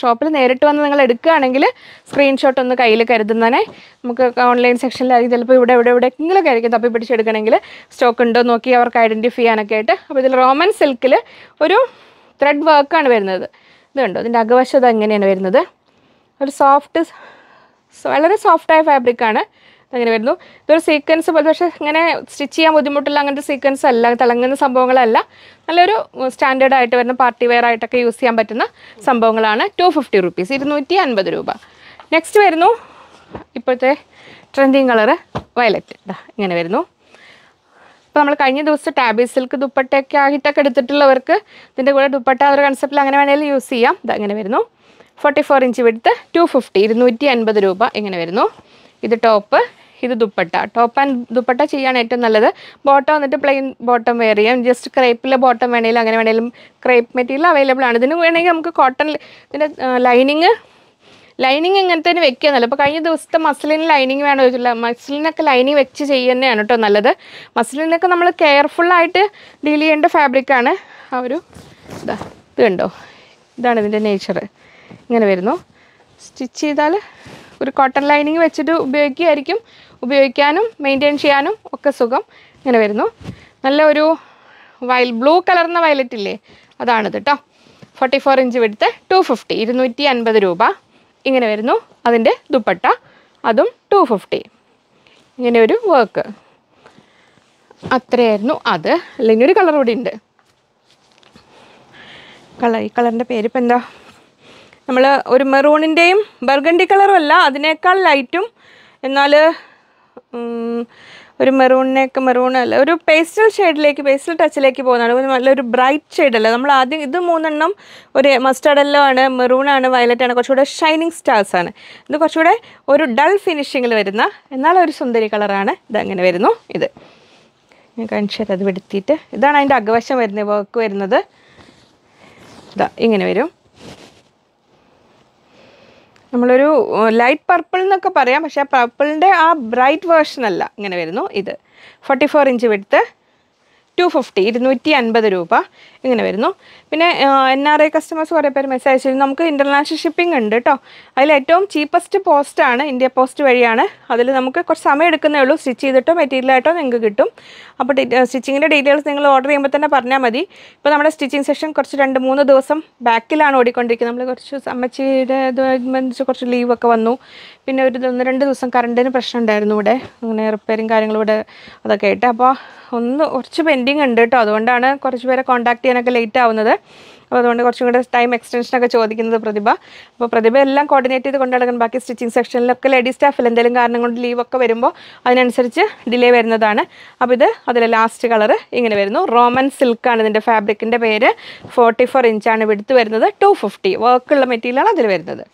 ഷോപ്പിൽ നേരിട്ട് വന്ന് നിങ്ങൾ എടുക്കുകയാണെങ്കിൽ സ്ക്രീൻഷോട്ട് ഒന്ന് കയ്യിൽ കരുതുന്നതിനെ നമുക്ക് ഓൺലൈൻ സെക്ഷനിലായിരിക്കും ചിലപ്പോൾ ഇവിടെ ഇവിടെ എവിടെയെങ്കിലും ആയിരിക്കും തപ്പി പിടിച്ചെടുക്കണമെങ്കിൽ സ്റ്റോക്ക് ഉണ്ടോ നോക്കി അവർക്ക് ഐഡൻറ്റിഫൈ ചെയ്യാനൊക്കെ ആയിട്ട് അപ്പോൾ ഇതിൽ റോമൻ സിൽക്കിൽ ഒരു ത്രെഡ് വർക്കാണ് വരുന്നത് ഇതുണ്ടോ ഇതിൻ്റെ അകവശത എങ്ങനെയാണ് വരുന്നത് ഒരു സോഫ്റ്റ് വളരെ സോഫ്റ്റായ ഫാബ്രിക്കാണ് അങ്ങനെ വരുന്നു ഇതൊരു സീക്വൻസ് പക്ഷേ ഇങ്ങനെ സ്റ്റിച്ച് ചെയ്യാൻ ബുദ്ധിമുട്ടുള്ള അങ്ങനത്തെ സീക്വൻസ് അല്ല തിളങ്ങുന്ന സംഭവങ്ങളല്ല നല്ലൊരു സ്റ്റാൻഡേർഡ് ആയിട്ട് വരുന്ന പാർട്ടി വെയർ ആയിട്ടൊക്കെ യൂസ് ചെയ്യാൻ പറ്റുന്ന സംഭവങ്ങളാണ് ടു ഫിഫ്റ്റി റുപ്പീസ് ഇരുന്നൂറ്റി അൻപത് രൂപ നെക്സ്റ്റ് വരുന്നു ഇപ്പോഴത്തെ ട്രെൻഡിങ് കളറ് വയലറ്റ് ഇങ്ങനെ വരുന്നു ഇപ്പോൾ നമ്മൾ കഴിഞ്ഞ ദിവസം ടാബി സിൽക്ക് ദുപ്പട്ടയൊക്കെ ആയിട്ടൊക്കെ എടുത്തിട്ടുള്ളവർക്ക് ഇതിൻ്റെ കൂടെ ദുപ്പട്ട എന്നൊരു കൺസെപ്റ്റിൽ അങ്ങനെ വേണമെങ്കിൽ യൂസ് ചെയ്യാം ഇത് അങ്ങനെ വരുന്നു ഫോർട്ടി ഫോർ ഇഞ്ച് വിടുത്ത് ടു ഫിഫ്റ്റി ഇരുന്നൂറ്റി അൻപത് രൂപ ഇങ്ങനെ വരുന്നു ഇത് ടോപ്പ് ഇത് ദുപ്പട്ട ടോപ്പ് ആൻഡ് ദുപ്പട്ട ചെയ്യാണ് ഏറ്റവും നല്ലത് ബോട്ടം വന്നിട്ട് പ്ലെയിൻ ബോട്ടം വെയർ ചെയ്യാം ജസ്റ്റ് ക്രേപ്പിലെ ബോട്ടം വേണേലും അങ്ങനെ വേണേലും ക്രേപ്പ് മെറ്റീരിയൽ അവൈലബിൾ ആണ് ഇതിന് വേണമെങ്കിൽ നമുക്ക് കോട്ടൺ ഇതിൻ്റെ ലൈനിങ് ലൈനിങ് ഇങ്ങനത്തെ തന്നെ വെക്കുക നല്ലത് അപ്പോൾ കഴിഞ്ഞ ദിവസത്തെ മസിലിന് ലൈനിങ് വേണോ ചോദിച്ചില്ല മസിലിനൊക്കെ ലൈനിങ് വെച്ച് ചെയ്യുന്നതാണ് കേട്ടോ നല്ലത് മസിലിനൊക്കെ നമ്മൾ കെയർഫുള്ളായിട്ട് ഡീൽ ചെയ്യേണ്ട ഫാബ്രിക്കാണ് ആ ഒരു ഇതാ ഇത് കണ്ടോ ഇതാണ് ഇതിൻ്റെ നേച്ചർ ഇങ്ങനെ വരുന്നു സ്റ്റിച്ച് ചെയ്താൽ ഒരു കോട്ടൺ ലൈനിങ് വെച്ചിട്ട് ഉപയോഗിക്കുകയായിരിക്കും ഉപയോഗിക്കാനും മെയിൻറ്റെയിൻ ചെയ്യാനും ഒക്കെ സുഖം ഇങ്ങനെ വരുന്നു നല്ല ഒരു വയൽ ബ്ലൂ കളർന്ന വയലറ്റ് ഇല്ലേ അതാണിത് കേട്ടോ ഫോർട്ടി ഫോർ ഇഞ്ച് വിടുത്ത് ടു ഫിഫ്റ്റി ഇരുന്നൂറ്റി അൻപത് രൂപ ഇങ്ങനെ വരുന്നു അതിൻ്റെ ദുപ്പട്ട അതും ടു ഫിഫ്റ്റി ഇങ്ങനെ ഒരു വർക്ക് അത്രയായിരുന്നു അത് അല്ലെങ്കിൽ ഒരു കളർ കൂടി ഉണ്ട് കളർ ഈ കളറിൻ്റെ പേരിപ്പോൾ എന്താ നമ്മൾ ഒരു മെറൂണിൻ്റെയും ബർഗണ്ടി കളറും അല്ല അതിനേക്കാൾ ലൈറ്റും എന്നാൽ ഒരു മെറൂണിനേക്ക് മെറൂൺ അല്ല ഒരു പേസ്റ്റൽ ഷെയ്ഡിലേക്ക് പേസ്റ്റൽ ടച്ചിലേക്ക് പോകുന്നതാണ് നല്ലൊരു ബ്രൈറ്റ് അല്ല നമ്മൾ ആദ്യം ഇത് മൂന്നെണ്ണം ഒരു മസ്റ്റാർഡ് എല്ലോ ആണ് മെറൂണാണ് വയലറ്റ് ആണ് കുറച്ചുകൂടെ ഷൈനിങ് സ്റ്റാർസ് ആണ് ഇത് കുറച്ചുകൂടെ ഒരു ഡൾ ഫിനിഷിങ്ങിൽ വരുന്ന എന്നാൽ ഒരു സുന്ദരി കളറാണ് ഇതങ്ങനെ വരുന്നു ഇത് ഞാൻ കാണിച്ചു അത് വെടുത്തിയിട്ട് ഇതാണ് അതിൻ്റെ അകവശം വരുന്നത് വർക്ക് വരുന്നത് ഇതാ ഇങ്ങനെ വരും നമ്മളൊരു ലൈറ്റ് പർപ്പിൾ എന്നൊക്കെ പറയാം പക്ഷേ ആ പർപ്പിളിൻ്റെ ആ ബ്രൈറ്റ് വേർഷൻ അല്ല ഇങ്ങനെ വരുന്നു ഇത് ഫോർട്ടി ഫോർ ഇഞ്ച് വെടുത്ത് ടു ഫിഫ്റ്റി ഇരുന്നൂറ്റി അൻപത് രൂപ ഇങ്ങനെ വരുന്നു പിന്നെ എൻ ആർ ഐ കസ്റ്റമേഴ്സ് കുറേ പേര് മെസ്സേജ് അയച്ചിരുന്നു നമുക്ക് ഇൻ്റർനാഷണൽ ഷിപ്പിംഗ് ഉണ്ട് കേട്ടോ അതിൽ ഏറ്റവും ചീപ്പസ്റ്റ് പോസ്റ്റാണ് ഇന്ത്യ പോസ്റ്റ് വഴിയാണ് അതിൽ നമുക്ക് കുറച്ച് സമയം എടുക്കുന്നേ ഉള്ളൂ സ്റ്റിച്ച് ചെയ്തിട്ടോ മെറ്റീരിയലായിട്ടോ നിങ്ങൾക്ക് കിട്ടും അപ്പോൾ സ്റ്റിച്ചിങ്ങിൻ്റെ ഡീറ്റെയിൽസ് നിങ്ങൾ ഓർഡർ ചെയ്യുമ്പോൾ തന്നെ പറഞ്ഞാൽ മതി ഇപ്പോൾ നമ്മുടെ സ്റ്റിച്ചിങ് സെഷൻ കുറച്ച് രണ്ട് മൂന്ന് ദിവസം ബാക്കിലാണ് ഓടിക്കൊണ്ടിരിക്കുന്നത് നമ്മൾ കുറച്ച് അമ്മച്ചിയുടെ ഇതനുബന്ധിച്ച് കുറച്ച് ലീവൊക്കെ വന്നു പിന്നെ ഒരു ഒന്ന് രണ്ട് ദിവസം കറണ്ടിന് പ്രശ്നം ഉണ്ടായിരുന്നു ഇവിടെ അങ്ങനെ റിപ്പയറിങ് കാര്യങ്ങളും ഇവിടെ അതൊക്കെ ആയിട്ട് അപ്പോൾ ഒന്ന് കുറച്ച് പെൻഡിങ് ഉണ്ട് കേട്ടോ അതുകൊണ്ടാണ് കുറച്ച് പേരെ കോൺടാക്ട് ചെയ്യാനൊക്കെ ലേറ്റ് ആവുന്നത് അപ്പോൾ അതുകൊണ്ട് കുറച്ചും കൂടെ ടൈം എക്സ്റ്റൻഷനൊക്കെ ചോദിക്കുന്നത് പ്രതിഭ അപ്പോൾ പ്രതിഭ എല്ലാം കോർഡിനേറ്റ് ചെയ്ത് കൊണ്ട് ബാക്കി സ്റ്റിച്ചിങ് സെക്ഷനിലൊക്കെ ലേഡി സ്റ്റാഫിൽ എന്തെങ്കിലും കാരണം കൊണ്ട് ലീവൊക്കെ വരുമ്പോൾ അതിനനുസരിച്ച് ഡിലേ വരുന്നതാണ് അപ്പോൾ ഇത് അതിലെ ലാസ്റ്റ് കളർ ഇങ്ങനെ വരുന്നു റോമൻ സിൽക്കാണ് ഇതിൻ്റെ ഫാബ്രിക്കിൻ്റെ പേര് ഫോർട്ടി ഫോർ ഇഞ്ചാണ് എടുത്ത് വരുന്നത് ടു ഫിഫ്റ്റി വർക്കുള്ള മെറ്റീരിയലാണ് അതിൽ വരുന്നത്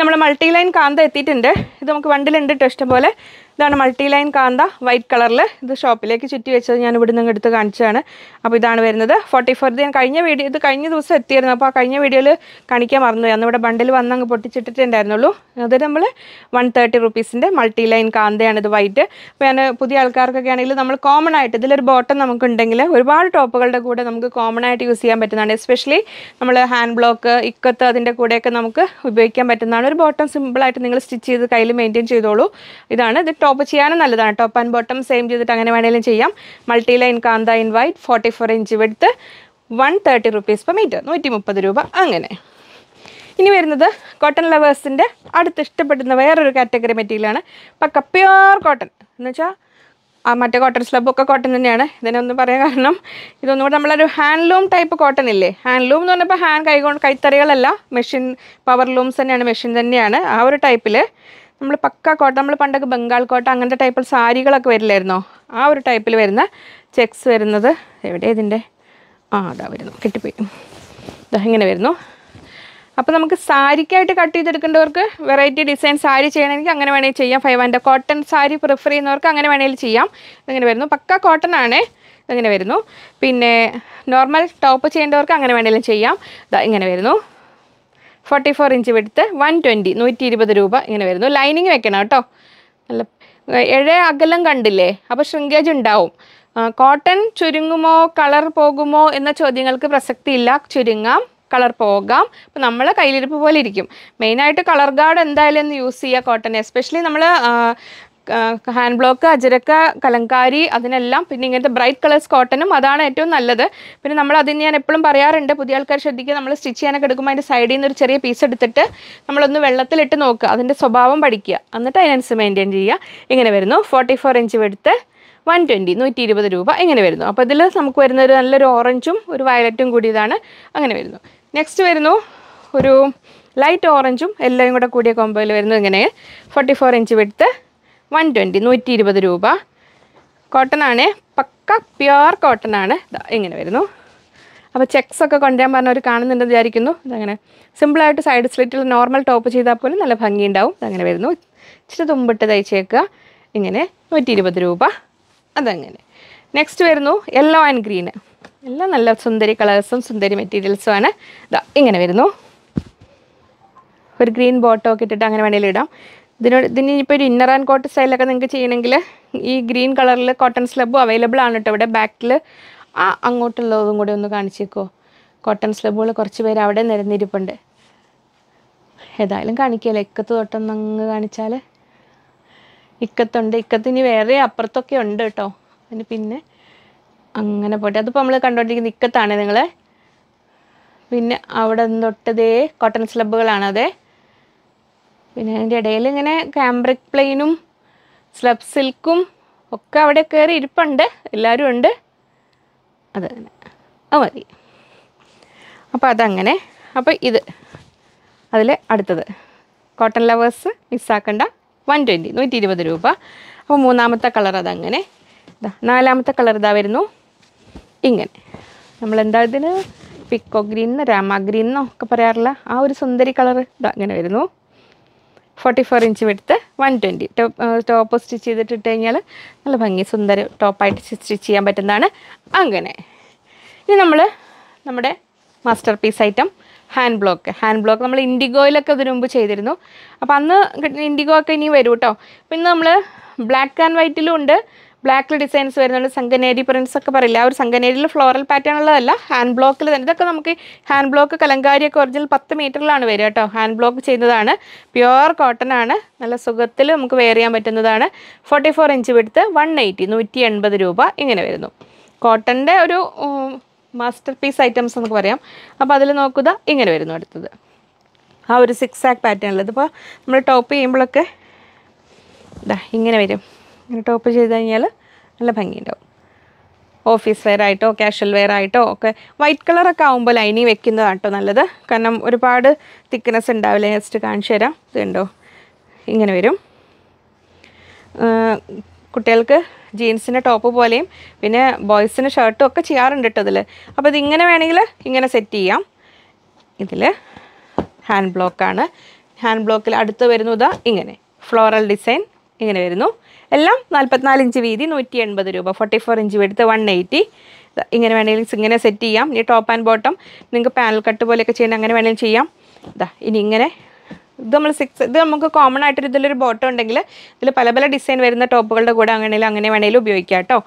നമ്മൾ മൾട്ടി ലൈൻ കാന്ത എത്തിയിട്ടുണ്ട് ഇത് നമുക്ക് വണ്ടിലുണ്ട് ഇഷ്ടം പോലെ ഇതാണ് മൾട്ടി ലൈൻ കാന്ത വൈറ്റ് കളറിൽ ഇത് ഷോപ്പിലേക്ക് ചുറ്റി വെച്ചത് ഞാൻ ഇവിടെ നിന്ന് എടുത്ത് കാണിച്ചതാണ് അപ്പോൾ ഇതാണ് വരുന്നത് ഫോർട്ടി ഫോർ ഞാൻ കഴിഞ്ഞ വീഡിയോ ഇത് കഴിഞ്ഞ ദിവസം എത്തിയിരുന്നു അപ്പോൾ ആ കഴിഞ്ഞ വീഡിയോയിൽ കാണിക്കാൻ മറന്നു അന്നിവിടെ ബണ്ടിൽ വന്ന് അങ്ങ് പൊട്ടിച്ചിട്ടിട്ടുണ്ടായിരുന്നുള്ളൂ അത് നമ്മൾ വൺ തേർട്ടി റുപ്പീസിൻ്റെ മൾട്ടി ലൈൻ കാന്തയാണ് ഇത് വൈറ്റ് അപ്പോൾ ഞാൻ പുതിയ ആൾക്കാർക്കൊക്കെ ആണെങ്കിൽ നമ്മൾ കോമൺ ആയിട്ട് ഇതിലൊരു ബോട്ടം നമുക്കുണ്ടെങ്കിൽ ഒരുപാട് ടോപ്പുകളുടെ കൂടെ നമുക്ക് കോമൺ ആയിട്ട് യൂസ് ചെയ്യാൻ പറ്റുന്നതാണ് എസ്പെഷ്യലി നമ്മൾ ഹാൻഡ് ബ്ലോക്ക് ഇക്കത്ത് അതിൻ്റെ കൂടെയൊക്കെ നമുക്ക് ഉപയോഗിക്കാൻ പറ്റുന്നതാണ് ഒരു ബോട്ടം സിമ്പിളായിട്ട് നിങ്ങൾ സ്റ്റിച്ച് ചെയ്ത് കയ്യിൽ മെയിൻറ്റെയിൻ ചെയ്തോളൂ ഇതാണ് ഇത് ടോപ്പ് ചെയ്യാനും നല്ലതാണ് ടോപ്പ് ആൻഡ് ബോട്ടം സെയിം ചെയ്തിട്ട് അങ്ങനെ വേണമെങ്കിലും ചെയ്യാം multi line kantha in white forty four inch വെടുത്ത് one thirty rupees per metre നൂറ്റി മുപ്പത് രൂപ അങ്ങനെ ഇനി വരുന്നത് കോട്ടൺ ലവേഴ്സിൻ്റെ അടുത്ത് ഇഷ്ടപ്പെടുന്ന വേറൊരു കാറ്റഗറി മെറ്റീരിയലാണ് പക്ക പ്യുവർ കോട്ടൺ എന്ന് വെച്ചാൽ ആ മറ്റേ കോട്ടൺ സ്ലബൊക്കെ കോട്ടൺ തന്നെയാണ് ഇതിനൊന്ന് പറയാൻ കാരണം കൂടെ നമ്മളൊരു ഹാൻഡ്ലൂം ടൈപ്പ് കോട്ടൺ ഇല്ലേ ഹാൻഡ്ലൂം എന്ന് പറഞ്ഞപ്പോൾ ഹാൻഡ് കൈകൊണ്ട് കൈത്തറികളല്ല മെഷീൻ പവർ ലൂംസ് തന്നെയാണ് മെഷീൻ തന്നെയാണ് ആ ഒരു ടൈപ്പിൽ നമ്മൾ പക്ക കോട്ട നമ്മൾ പണ്ടൊക്കെ ബംഗാൾ കോട്ട അങ്ങനത്തെ ടൈപ്പിൽ സാരികളൊക്കെ വരില്ലായിരുന്നോ ആ ഒരു ടൈപ്പിൽ വരുന്ന ചെക്സ് വരുന്നത് എവിടെ ഇതിൻ്റെ ആ അതാ വരുന്നു കിട്ടിപ്പോയി ഇതാ ഇങ്ങനെ വരുന്നു അപ്പോൾ നമുക്ക് സാരിക്കായിട്ട് കട്ട് ചെയ്തെടുക്കേണ്ടവർക്ക് വെറൈറ്റി ഡിസൈൻ സാരി ചെയ്യണമെങ്കിൽ അങ്ങനെ വേണമെങ്കിൽ ചെയ്യാം five hundred cotton sari prefer ചെയ്യുന്നവർക്ക് അങ്ങനെ വേണമെങ്കിൽ ചെയ്യാം ഇങ്ങനെ വരുന്നു പക്ക കോട്ടൺ ആണ് ഇങ്ങനെ വരുന്നു പിന്നെ നോർമൽ ടോപ്പ് ചെയ്യേണ്ടവർക്ക് അങ്ങനെ വേണമെങ്കിലും ചെയ്യാം ഇതാ ഇങ്ങനെ വരുന്നു ഫോർട്ടി ഫോർ ഇഞ്ച് വെടുത്ത് വൺ ട്വൻറ്റി നൂറ്റി ഇരുപത് രൂപ ഇങ്ങനെ വരുന്നു ലൈനിങ് വെക്കണം കേട്ടോ നല്ല ഇഴ അകലം കണ്ടില്ലേ അപ്പോൾ ശൃംഗേജ് ഉണ്ടാവും കോട്ടൺ ചുരുങ്ങുമോ കളർ പോകുമോ എന്ന ചോദ്യങ്ങൾക്ക് പ്രസക്തിയില്ല ചുരുങ്ങാം കളർ പോകാം അപ്പോൾ നമ്മൾ കയ്യിലിരിപ്പ് പോലെ ഇരിക്കും മെയിനായിട്ട് കളർ ഗാർഡ് എന്തായാലും ഒന്ന് യൂസ് ചെയ്യുക കോട്ടൺ എസ്പെഷ്യലി നമ്മൾ ഹാൻഡ് ബ്ലോക്ക് അജരക്ക കലങ്കാരി അതിനെല്ലാം പിന്നെ ഇങ്ങനത്തെ ബ്രൈറ്റ് കളേഴ്സ് കോട്ടനും അതാണ് ഏറ്റവും നല്ലത് പിന്നെ നമ്മൾ അതിന് ഞാൻ എപ്പോഴും പറയാറുണ്ട് പുതിയ ആൾക്കാർ ശ്രദ്ധിക്കുക നമ്മൾ സ്റ്റിച്ച് ചെയ്യാനൊക്കെ എടുക്കുമ്പോൾ അതിൻ്റെ സൈഡിൽ നിന്ന് ഒരു ചെറിയ പീസ് എടുത്തിട്ട് നമ്മളൊന്ന് വെള്ളത്തിലിട്ട് നോക്കുക അതിൻ്റെ സ്വഭാവം പഠിക്കുക എന്നിട്ട് അതിനനുസരിച്ച് മെയിൻറ്റെയിൻ ചെയ്യുക ഇങ്ങനെ വരുന്നു ഫോർട്ടി ഫോർ ഇഞ്ച് എടുത്ത് വൺ ട്വൻറ്റി നൂറ്റി ഇരുപത് രൂപ ഇങ്ങനെ വരുന്നു അപ്പോൾ ഇതിൽ നമുക്ക് വരുന്ന ഒരു നല്ലൊരു ഓറഞ്ചും ഒരു വയലറ്റും കൂടിയതാണ് അങ്ങനെ വരുന്നു നെക്സ്റ്റ് വരുന്നു ഒരു ലൈറ്റ് ഓറഞ്ചും എല്ലാം കൂടെ കൂടിയ കോമ്പോയിൽ വരുന്നു ഇങ്ങനെ ഫോർട്ടി ഫോർ ഇഞ്ച് വിടുത്ത് വൺ ട്വൻറ്റി നൂറ്റി ഇരുപത് രൂപ കോട്ടൺ ആണ് പക്ക പ്യുവർ കോട്ടൺ ആണ് ഇങ്ങനെ വരുന്നു അപ്പോൾ ചെക്സ് ഒക്കെ കൊണ്ടുവരാൻ പറഞ്ഞവർ കാണുന്നുണ്ടെന്ന് വിചാരിക്കുന്നു അതങ്ങനെ സിമ്പിളായിട്ട് സൈഡ് സ്ലിറ്റിൽ നോർമൽ ടോപ്പ് ചെയ്താൽ പോലും നല്ല ഭംഗിയുണ്ടാവും അതങ്ങനെ വരുന്നു ഇച്ചിരി തുമ്പിട്ട് തയ്ച്ചേക്കുക ഇങ്ങനെ നൂറ്റി ഇരുപത് രൂപ അതങ്ങനെ നെക്സ്റ്റ് വരുന്നു യെല്ലോ ആൻഡ് ഗ്രീന് എല്ലാം നല്ല സുന്ദരി കളേഴ്സും സുന്ദരി മെറ്റീരിയൽസും ആണ് ഇതാ ഇങ്ങനെ വരുന്നു ഒരു ഗ്രീൻ ബോട്ടോ ഒക്കെ ഇട്ടിട്ട് അങ്ങനെ വേണമെങ്കിൽ ഇടാം ഇതിനോട് ഇതിന് ഇനിയിപ്പോൾ ഒരു ഇന്നർ ആൻഡ് കോട്ട് സ്റ്റൈലൊക്കെ നിങ്ങൾക്ക് ചെയ്യണമെങ്കിൽ ഈ ഗ്രീൻ കളറിൽ കോട്ടൺ സ്ലബും അവൈലബിൾ ആണ് കേട്ടോ ഇവിടെ ബാക്കിൽ ആ അങ്ങോട്ടുള്ളതും കൂടി ഒന്ന് കാണിച്ചേക്കോ കോട്ടൺ സ്ലബുകൾ കുറച്ച് പേര് അവിടെ നിരന്നിരിപ്പുണ്ട് ഏതായാലും കാണിക്കുകയല്ലേ ഇക്കത്ത് തൊട്ടൊന്ന് അങ്ങ് കാണിച്ചാൽ ഇക്കത്തുണ്ട് ഇക്കത്തിന് വേറെ അപ്പുറത്തൊക്കെ ഉണ്ട് കേട്ടോ അതിന് പിന്നെ അങ്ങനെ പോട്ടെ അതിപ്പോൾ നമ്മൾ കണ്ടുകൊണ്ടിരിക്കുന്ന ഇക്കത്താണ് നിങ്ങൾ പിന്നെ അവിടെ തൊട്ടതേ കോട്ടൺ സ്ലബുകളാണ് അതേ പിന്നെ അതിൻ്റെ ഇടയിൽ ഇങ്ങനെ ക്യാമ്പ്രിക് പ്ലെയിനും സ്ലബ് സിൽക്കും ഒക്കെ അവിടെ കയറി ഇരിപ്പുണ്ട് എല്ലാവരും ഉണ്ട് അത് തന്നെ അത് മതി അപ്പോൾ അതങ്ങനെ അപ്പോൾ ഇത് അതിൽ അടുത്തത് കോട്ടൺ ലവേഴ്സ് മിസ്സാക്കണ്ട വൺ ട്വൻറ്റി നൂറ്റി ഇരുപത് രൂപ അപ്പോൾ മൂന്നാമത്തെ കളർ അതങ്ങനെ ഇതാ നാലാമത്തെ കളർ ഇതാ വരുന്നു ഇങ്ങനെ നമ്മളെന്താ ഇതിന് പിക്കോ ഗ്രീൻ എന്നോ രാമ ഗ്രീൻ എന്നോ ഒക്കെ പറയാറില്ല ആ ഒരു സുന്ദരി കളർ ഇതാ അങ്ങനെ വരുന്നു ഫോർട്ടി ഫോർ ഇഞ്ച് വിടുത്ത് വൺ ട്വൻറ്റി ടോപ്പ് സ്റ്റിച്ച് ചെയ്തിട്ട് ഇട്ട് കഴിഞ്ഞാൽ നല്ല ഭംഗി സുന്ദര ടോപ്പായിട്ട് സ്റ്റിച്ച് ചെയ്യാൻ പറ്റുന്നതാണ് അങ്ങനെ ഇനി നമ്മൾ നമ്മുടെ masterpiece item hand block hand block നമ്മൾ ഇൻഡിഗോയിലൊക്കെ ഇതിനു മുമ്പ് ചെയ്തിരുന്നു അപ്പോൾ അന്ന് ഇൻഡിഗോ ഒക്കെ ഇനി വരും കേട്ടോ പിന്നെ നമ്മൾ ബ്ലാക്ക് ആൻഡ് വൈറ്റിലും ഉണ്ട് ബ്ലാക്കിൽ ഡിസൈൻസ് വരുന്നുണ്ട് സംഗനേരി പ്രിൻസ് ഒക്കെ പറയില്ല ആ ഒരു സംഗനേരിയിൽ ഫ്ലോറൽ പാറ്റേൺ ഉള്ളതല്ല ഹാൻഡ് ബ്ലോക്കിൽ തന്നെ ഇതൊക്കെ നമുക്ക് ഹാൻഡ് ബ്ലോക്ക് കലങ്കാരിയൊക്കെ ഒറിജിനൽ പത്ത് മീറ്ററിലാണ് വരിക കേട്ടോ ഹാൻഡ് ബ്ലോക്ക് ചെയ്യുന്നതാണ് പ്യുവർ കോട്ടൺ ആണ് നല്ല സുഖത്തിൽ നമുക്ക് വെയർ ചെയ്യാൻ പറ്റുന്നതാണ് ഫോർട്ടി ഫോർ ഇഞ്ച് വിടുത്ത് വൺ എയ്റ്റി നൂറ്റി എൺപത് രൂപ ഇങ്ങനെ വരുന്നു കോട്ടൻ്റെ ഒരു മാസ്റ്റർ പീസ് ഐറ്റംസ് നമുക്ക് പറയാം അപ്പോൾ അതിൽ നോക്കുക ഇങ്ങനെ വരുന്നു അടുത്തത് ആ ഒരു സിക്സ് ആക്ക് പാറ്റേണിൽ ഇതിപ്പോൾ നമ്മൾ ടോപ്പ് ചെയ്യുമ്പോഴൊക്കെ ഇതാ ഇങ്ങനെ വരും ഇങ്ങനെ ടോപ്പ് ചെയ്ത് കഴിഞ്ഞാൽ നല്ല ഭംഗിയുണ്ടാവും ഓഫീസ് വെയർ ആയിട്ടോ കാഷ്വൽ വെയർ ആയിട്ടോ ഒക്കെ വൈറ്റ് കളറൊക്കെ ആകുമ്പോൾ ലൈനിങ് വെക്കുന്നതാണ് കേട്ടോ നല്ലത് കാരണം ഒരുപാട് തിക്നെസ് ഉണ്ടാവില്ല ജസ്റ്റ് കാണിച്ചു തരാം ഇതുണ്ടോ ഇങ്ങനെ വരും കുട്ടികൾക്ക് ജീൻസിൻ്റെ ടോപ്പ് പോലെയും പിന്നെ ബോയ്സിന് ഷർട്ടും ഒക്കെ ചെയ്യാറുണ്ട് കേട്ടോ ഇതിൽ അപ്പോൾ ഇതിങ്ങനെ വേണമെങ്കിൽ ഇങ്ങനെ സെറ്റ് ചെയ്യാം ഇതിൽ ഹാൻഡ് ബ്ലോക്കാണ് ഹാൻഡ് ബ്ലോക്കിൽ അടുത്ത് വരുന്നത് ഇങ്ങനെ ഫ്ലോറൽ ഡിസൈൻ ഇങ്ങനെ വരുന്നു എല്ലാം നാൽപ്പത്തിനാല് ഇഞ്ച് വീതി നൂറ്റി എൺപത് രൂപ ഫോർട്ടി ഫോർ ഇഞ്ച് എടുത്ത് വൺ എയ്റ്റി ഇങ്ങനെ വേണമെങ്കിൽ ഇങ്ങനെ സെറ്റ് ചെയ്യാം ഇനി ടോപ്പ് ആൻഡ് ബോട്ടം നിങ്ങൾക്ക് പാനൽ കട്ട് പോലെയൊക്കെ ചെയ്യണം അങ്ങനെ വേണമെങ്കിലും ചെയ്യാം ഇതാ ഇനി ഇങ്ങനെ ഇത് നമ്മൾ സിക്സ് ഇത് നമുക്ക് കോമൺ ആയിട്ടൊരു ഇതിലൊരു ബോട്ടം ഉണ്ടെങ്കിൽ ഇതിൽ പല പല ഡിസൈൻ വരുന്ന ടോപ്പുകളുടെ കൂടെ അങ്ങനെ അങ്ങനെ വേണമെങ്കിലും ഉപയോഗിക്കാം കേട്ടോ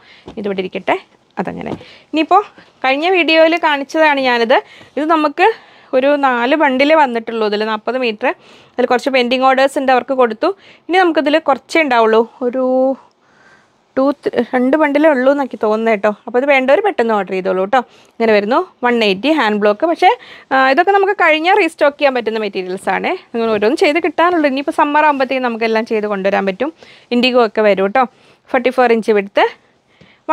ഇതുപോലെ ഇരിക്കട്ടെ അതങ്ങനെ ഇനിയിപ്പോൾ കഴിഞ്ഞ വീഡിയോയിൽ കാണിച്ചതാണ് ഞാനിത് ഇത് നമുക്ക് ഒരു നാല് ബണ്ടിലേ വന്നിട്ടുള്ളൂ ഇതിൽ നാൽപ്പത് മീറ്റർ അതിൽ കുറച്ച് പെൻഡിങ് ഓർഡേഴ്സ് ഉണ്ട് അവർക്ക് കൊടുത്തു ഇനി നമുക്കിതിൽ കുറച്ചേ ഉണ്ടാവുള്ളൂ ഒരു ടു രണ്ട് ബണ്ടിലേ ഉള്ളൂ എന്നൊക്കെ തോന്നുന്നത് കേട്ടോ അപ്പോൾ ഇത് വേണ്ടവർ പെട്ടെന്ന് ഓർഡർ ചെയ്തോളൂ കേട്ടോ ഇങ്ങനെ വരുന്നു വൺ എയ്റ്റി ഹാൻഡ് ബ്ലോക്ക് പക്ഷേ ഇതൊക്കെ നമുക്ക് കഴിഞ്ഞാൽ റീസ്റ്റോക്ക് ചെയ്യാൻ പറ്റുന്ന മെറ്റീരിയൽസ് ആണ് നിങ്ങൾ ഓരോന്നും ചെയ്ത് കിട്ടാനുള്ളൂ ഇനിയിപ്പോൾ സമ്മർ ആകുമ്പോഴത്തേക്കും നമുക്കെല്ലാം ചെയ്ത് കൊണ്ടുവരാൻ പറ്റും ഇൻഡിഗോ ഒക്കെ വരും കേട്ടോ ഫോർട്ടി ഫോർ ഇഞ്ച് വിടുത്ത്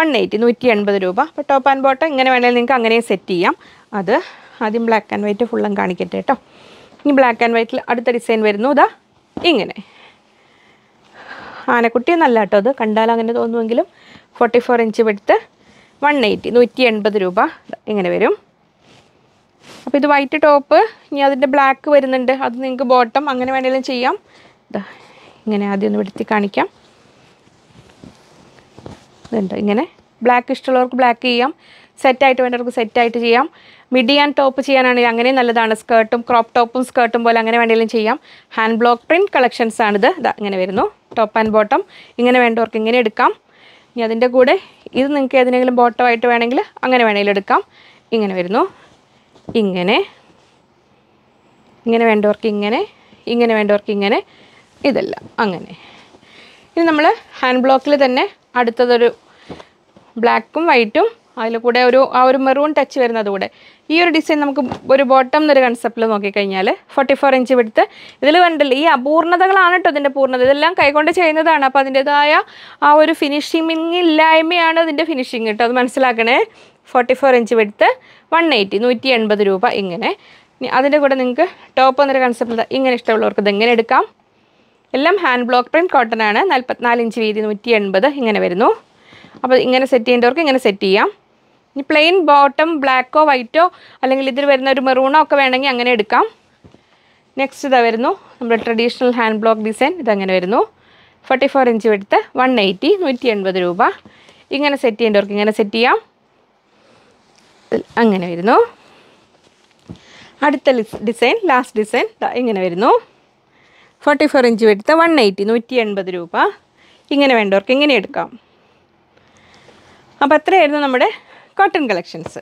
വൺ എയ്റ്റി നൂറ്റി എൺപത് രൂപ അപ്പോൾ ടോപ്പ് ആൻഡ് ബോട്ടം ഇങ്ങനെ വേണമെങ്കിൽ നിങ്ങൾക്ക് അങ്ങനെയും സെറ്റ് ചെയ്യാം അത് ആദ്യം ബ്ലാക്ക് ആൻഡ് വൈറ്റ് ഫുള്ളും കാണിക്കട്ടെ കേട്ടോ ഇനി ബ്ലാക്ക് ആൻഡ് വൈറ്റിൽ അടുത്ത ഡിസൈൻ വരുന്നു ഇതാ ഇങ്ങനെ നല്ല കേട്ടോ അത് കണ്ടാൽ അങ്ങനെ തോന്നുമെങ്കിലും ഫോർട്ടി ഫോർ ഇഞ്ച് വെടുത്ത് വൺ എയ്റ്റി നൂറ്റി എൺപത് രൂപ ഇങ്ങനെ വരും അപ്പോൾ ഇത് വൈറ്റ് ടോപ്പ് ഇനി അതിൻ്റെ ബ്ലാക്ക് വരുന്നുണ്ട് അത് നിങ്ങൾക്ക് ബോട്ടം അങ്ങനെ വേണേലും ചെയ്യാം ഇങ്ങനെ ആദ്യം ഒന്ന് വെടുത്തി കാണിക്കാം ഇതുണ്ട് ഇങ്ങനെ ബ്ലാക്ക് ഇഷ്ടമുള്ളവർക്ക് ബ്ലാക്ക് ചെയ്യാം സെറ്റായിട്ട് വേണ്ടവർക്ക് സെറ്റായിട്ട് ചെയ്യാം മിഡി ആൻഡ് ടോപ്പ് ചെയ്യാനാണെങ്കിൽ അങ്ങനെ നല്ലതാണ് സ്കേർട്ടും ക്രോപ്പ് ടോപ്പും സ്കേർട്ടും പോലെ അങ്ങനെ വേണമെങ്കിലും ചെയ്യാം ഹാൻഡ് ബ്ലോക്ക് പ്രിൻറ്റ് കളക്ഷൻസ് ആണിത് ഇതാ ഇങ്ങനെ വരുന്നു ടോപ്പ് ആൻഡ് ബോട്ടം ഇങ്ങനെ വേണ്ടവർക്ക് ഇങ്ങനെ എടുക്കാം ഇനി അതിൻ്റെ കൂടെ ഇത് നിങ്ങൾക്ക് ഏതെങ്കിലും ബോട്ടമായിട്ട് വേണമെങ്കിൽ അങ്ങനെ വേണമെങ്കിലും എടുക്കാം ഇങ്ങനെ വരുന്നു ഇങ്ങനെ ഇങ്ങനെ വേണ്ടവർക്ക് ഇങ്ങനെ ഇങ്ങനെ വേണ്ടവർക്ക് ഇങ്ങനെ ഇതല്ല അങ്ങനെ ഇനി നമ്മൾ ഹാൻഡ് ബ്ലോക്കിൽ തന്നെ അടുത്തതൊരു ബ്ലാക്കും വൈറ്റും അതിൽ കൂടെ ഒരു ആ ഒരു മെറൂൺ ടച്ച് വരുന്നത് കൂടെ ഈ ഒരു ഡിസൈൻ നമുക്ക് ഒരു ബോട്ടം എന്നൊരു കൺസെപ്റ്റിൽ നോക്കിക്കഴിഞ്ഞാൽ ഫോർട്ടി ഫോർ ഇഞ്ച് വിടുത്ത് ഇതിൽ കണ്ടില്ല ഈ അപൂർണതകളാണ് കേട്ടോ ഇതിൻ്റെ പൂർണ്ണത ഇതെല്ലാം കൈകൊണ്ട് ചെയ്യുന്നതാണ് അപ്പോൾ അതിൻ്റെതായ ആ ഒരു ഫിനിഷിംഗ് ഇല്ലായ്മയാണ് ഇതിൻ്റെ ഫിനിഷിംഗ് കേട്ടോ അത് മനസ്സിലാക്കണേ ഫോർട്ടി ഫോർ ഇഞ്ച് വിടുത്ത് വൺ എയ്റ്റി നൂറ്റി എൺപത് രൂപ ഇങ്ങനെ അതിൻ്റെ കൂടെ നിങ്ങൾക്ക് ടോപ്പ് എന്നൊരു കൺസെപ്റ്റിൽ ഇങ്ങനെ ഇഷ്ടമുള്ളവർക്ക് ഇത് എങ്ങനെ എടുക്കാം എല്ലാം ഹാൻഡ് ബ്ലോക്ക് പ്രിൻറ്റ് കോട്ടൺ ആണ് നാൽപ്പത്തിനാല് ഇഞ്ച് വീതി നൂറ്റി എൺപത് ഇങ്ങനെ വരുന്നു അപ്പോൾ ഇങ്ങനെ സെറ്റ് ചെയ്യേണ്ടവർക്ക് ഇങ്ങനെ സെറ്റ് ചെയ്യാം ഇനി പ്ലെയിൻ ബോട്ടം ബ്ലാക്കോ വൈറ്റോ അല്ലെങ്കിൽ ഇതിൽ വരുന്ന ഒരു മെറൂണോ ഒക്കെ വേണമെങ്കിൽ അങ്ങനെ എടുക്കാം നെക്സ്റ്റ് ഇതാ വരുന്നു നമ്മുടെ ട്രഡീഷണൽ ഹാൻഡ് ബ്ലോക്ക് ഡിസൈൻ ഇതങ്ങനെ വരുന്നു ഫോർട്ടി ഫോർ ഇഞ്ച് എടുത്ത് വൺ എയ്റ്റി നൂറ്റി എൺപത് രൂപ ഇങ്ങനെ സെറ്റ് ചെയ്യേണ്ടവർക്ക് ഇങ്ങനെ സെറ്റ് ചെയ്യാം അങ്ങനെ വരുന്നു അടുത്ത ഡിസൈൻ ലാസ്റ്റ് ഡിസൈൻ ഇങ്ങനെ വരുന്നു ഫോർട്ടി ഫോർ ഇഞ്ച് വെടുത്ത് വൺ എയ്റ്റി നൂറ്റി എൺപത് രൂപ ഇങ്ങനെ വേണ്ടവർക്ക് ഇങ്ങനെ എടുക്കാം അപ്പോൾ അത്രയായിരുന്നു നമ്മുടെ കോട്ടൺ കളക്ഷൻസ്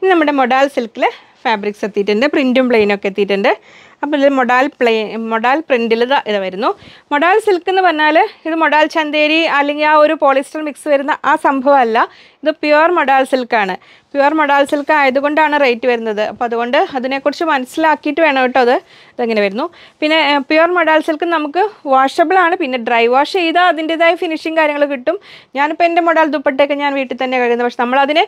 ഇനി നമ്മുടെ മൊഡാൽ സിൽക്കിൽ ഫാബ്രിക്സ് എത്തിയിട്ടുണ്ട് പ്രിൻറ്റും പ്ലെയിനും ഒക്കെ എത്തിയിട്ടുണ്ട് അപ്പോൾ ഇത് മൊഡാൽ പ്ലെയിൻ മൊഡാൽ പ്രിൻറ്റിൽ ഇത് വരുന്നു മൊഡാൽ സിൽക്ക് എന്ന് പറഞ്ഞാൽ ഇത് മൊഡാൽ ചന്തേരി അല്ലെങ്കിൽ ആ ഒരു പോളിസ്റ്റർ മിക്സ് വരുന്ന ആ സംഭവമല്ല ഇത് പ്യുവർ മൊഡാൽ സിൽക്കാണ് പ്യുവർ മൊഡാൽ സിൽക്ക് ആയതുകൊണ്ടാണ് റേറ്റ് വരുന്നത് അപ്പോൾ അതുകൊണ്ട് അതിനെക്കുറിച്ച് മനസ്സിലാക്കിയിട്ട് വേണം കേട്ടോ അത് ഇതെങ്ങനെ വരുന്നു പിന്നെ പ്യുവർ മൊഡാൽ സിൽക്ക് നമുക്ക് വാഷബിളാണ് പിന്നെ ഡ്രൈ വാഷ് ചെയ്താൽ അതിൻ്റെതായ ഫിനിഷിങ് കാര്യങ്ങൾ കിട്ടും ഞാനിപ്പോൾ എൻ്റെ മൊഡാൽ ദുപ്പട്ടയൊക്കെ ഞാൻ വീട്ടിൽ തന്നെ കഴിയുന്നത് പക്ഷെ നമ്മളതിനെ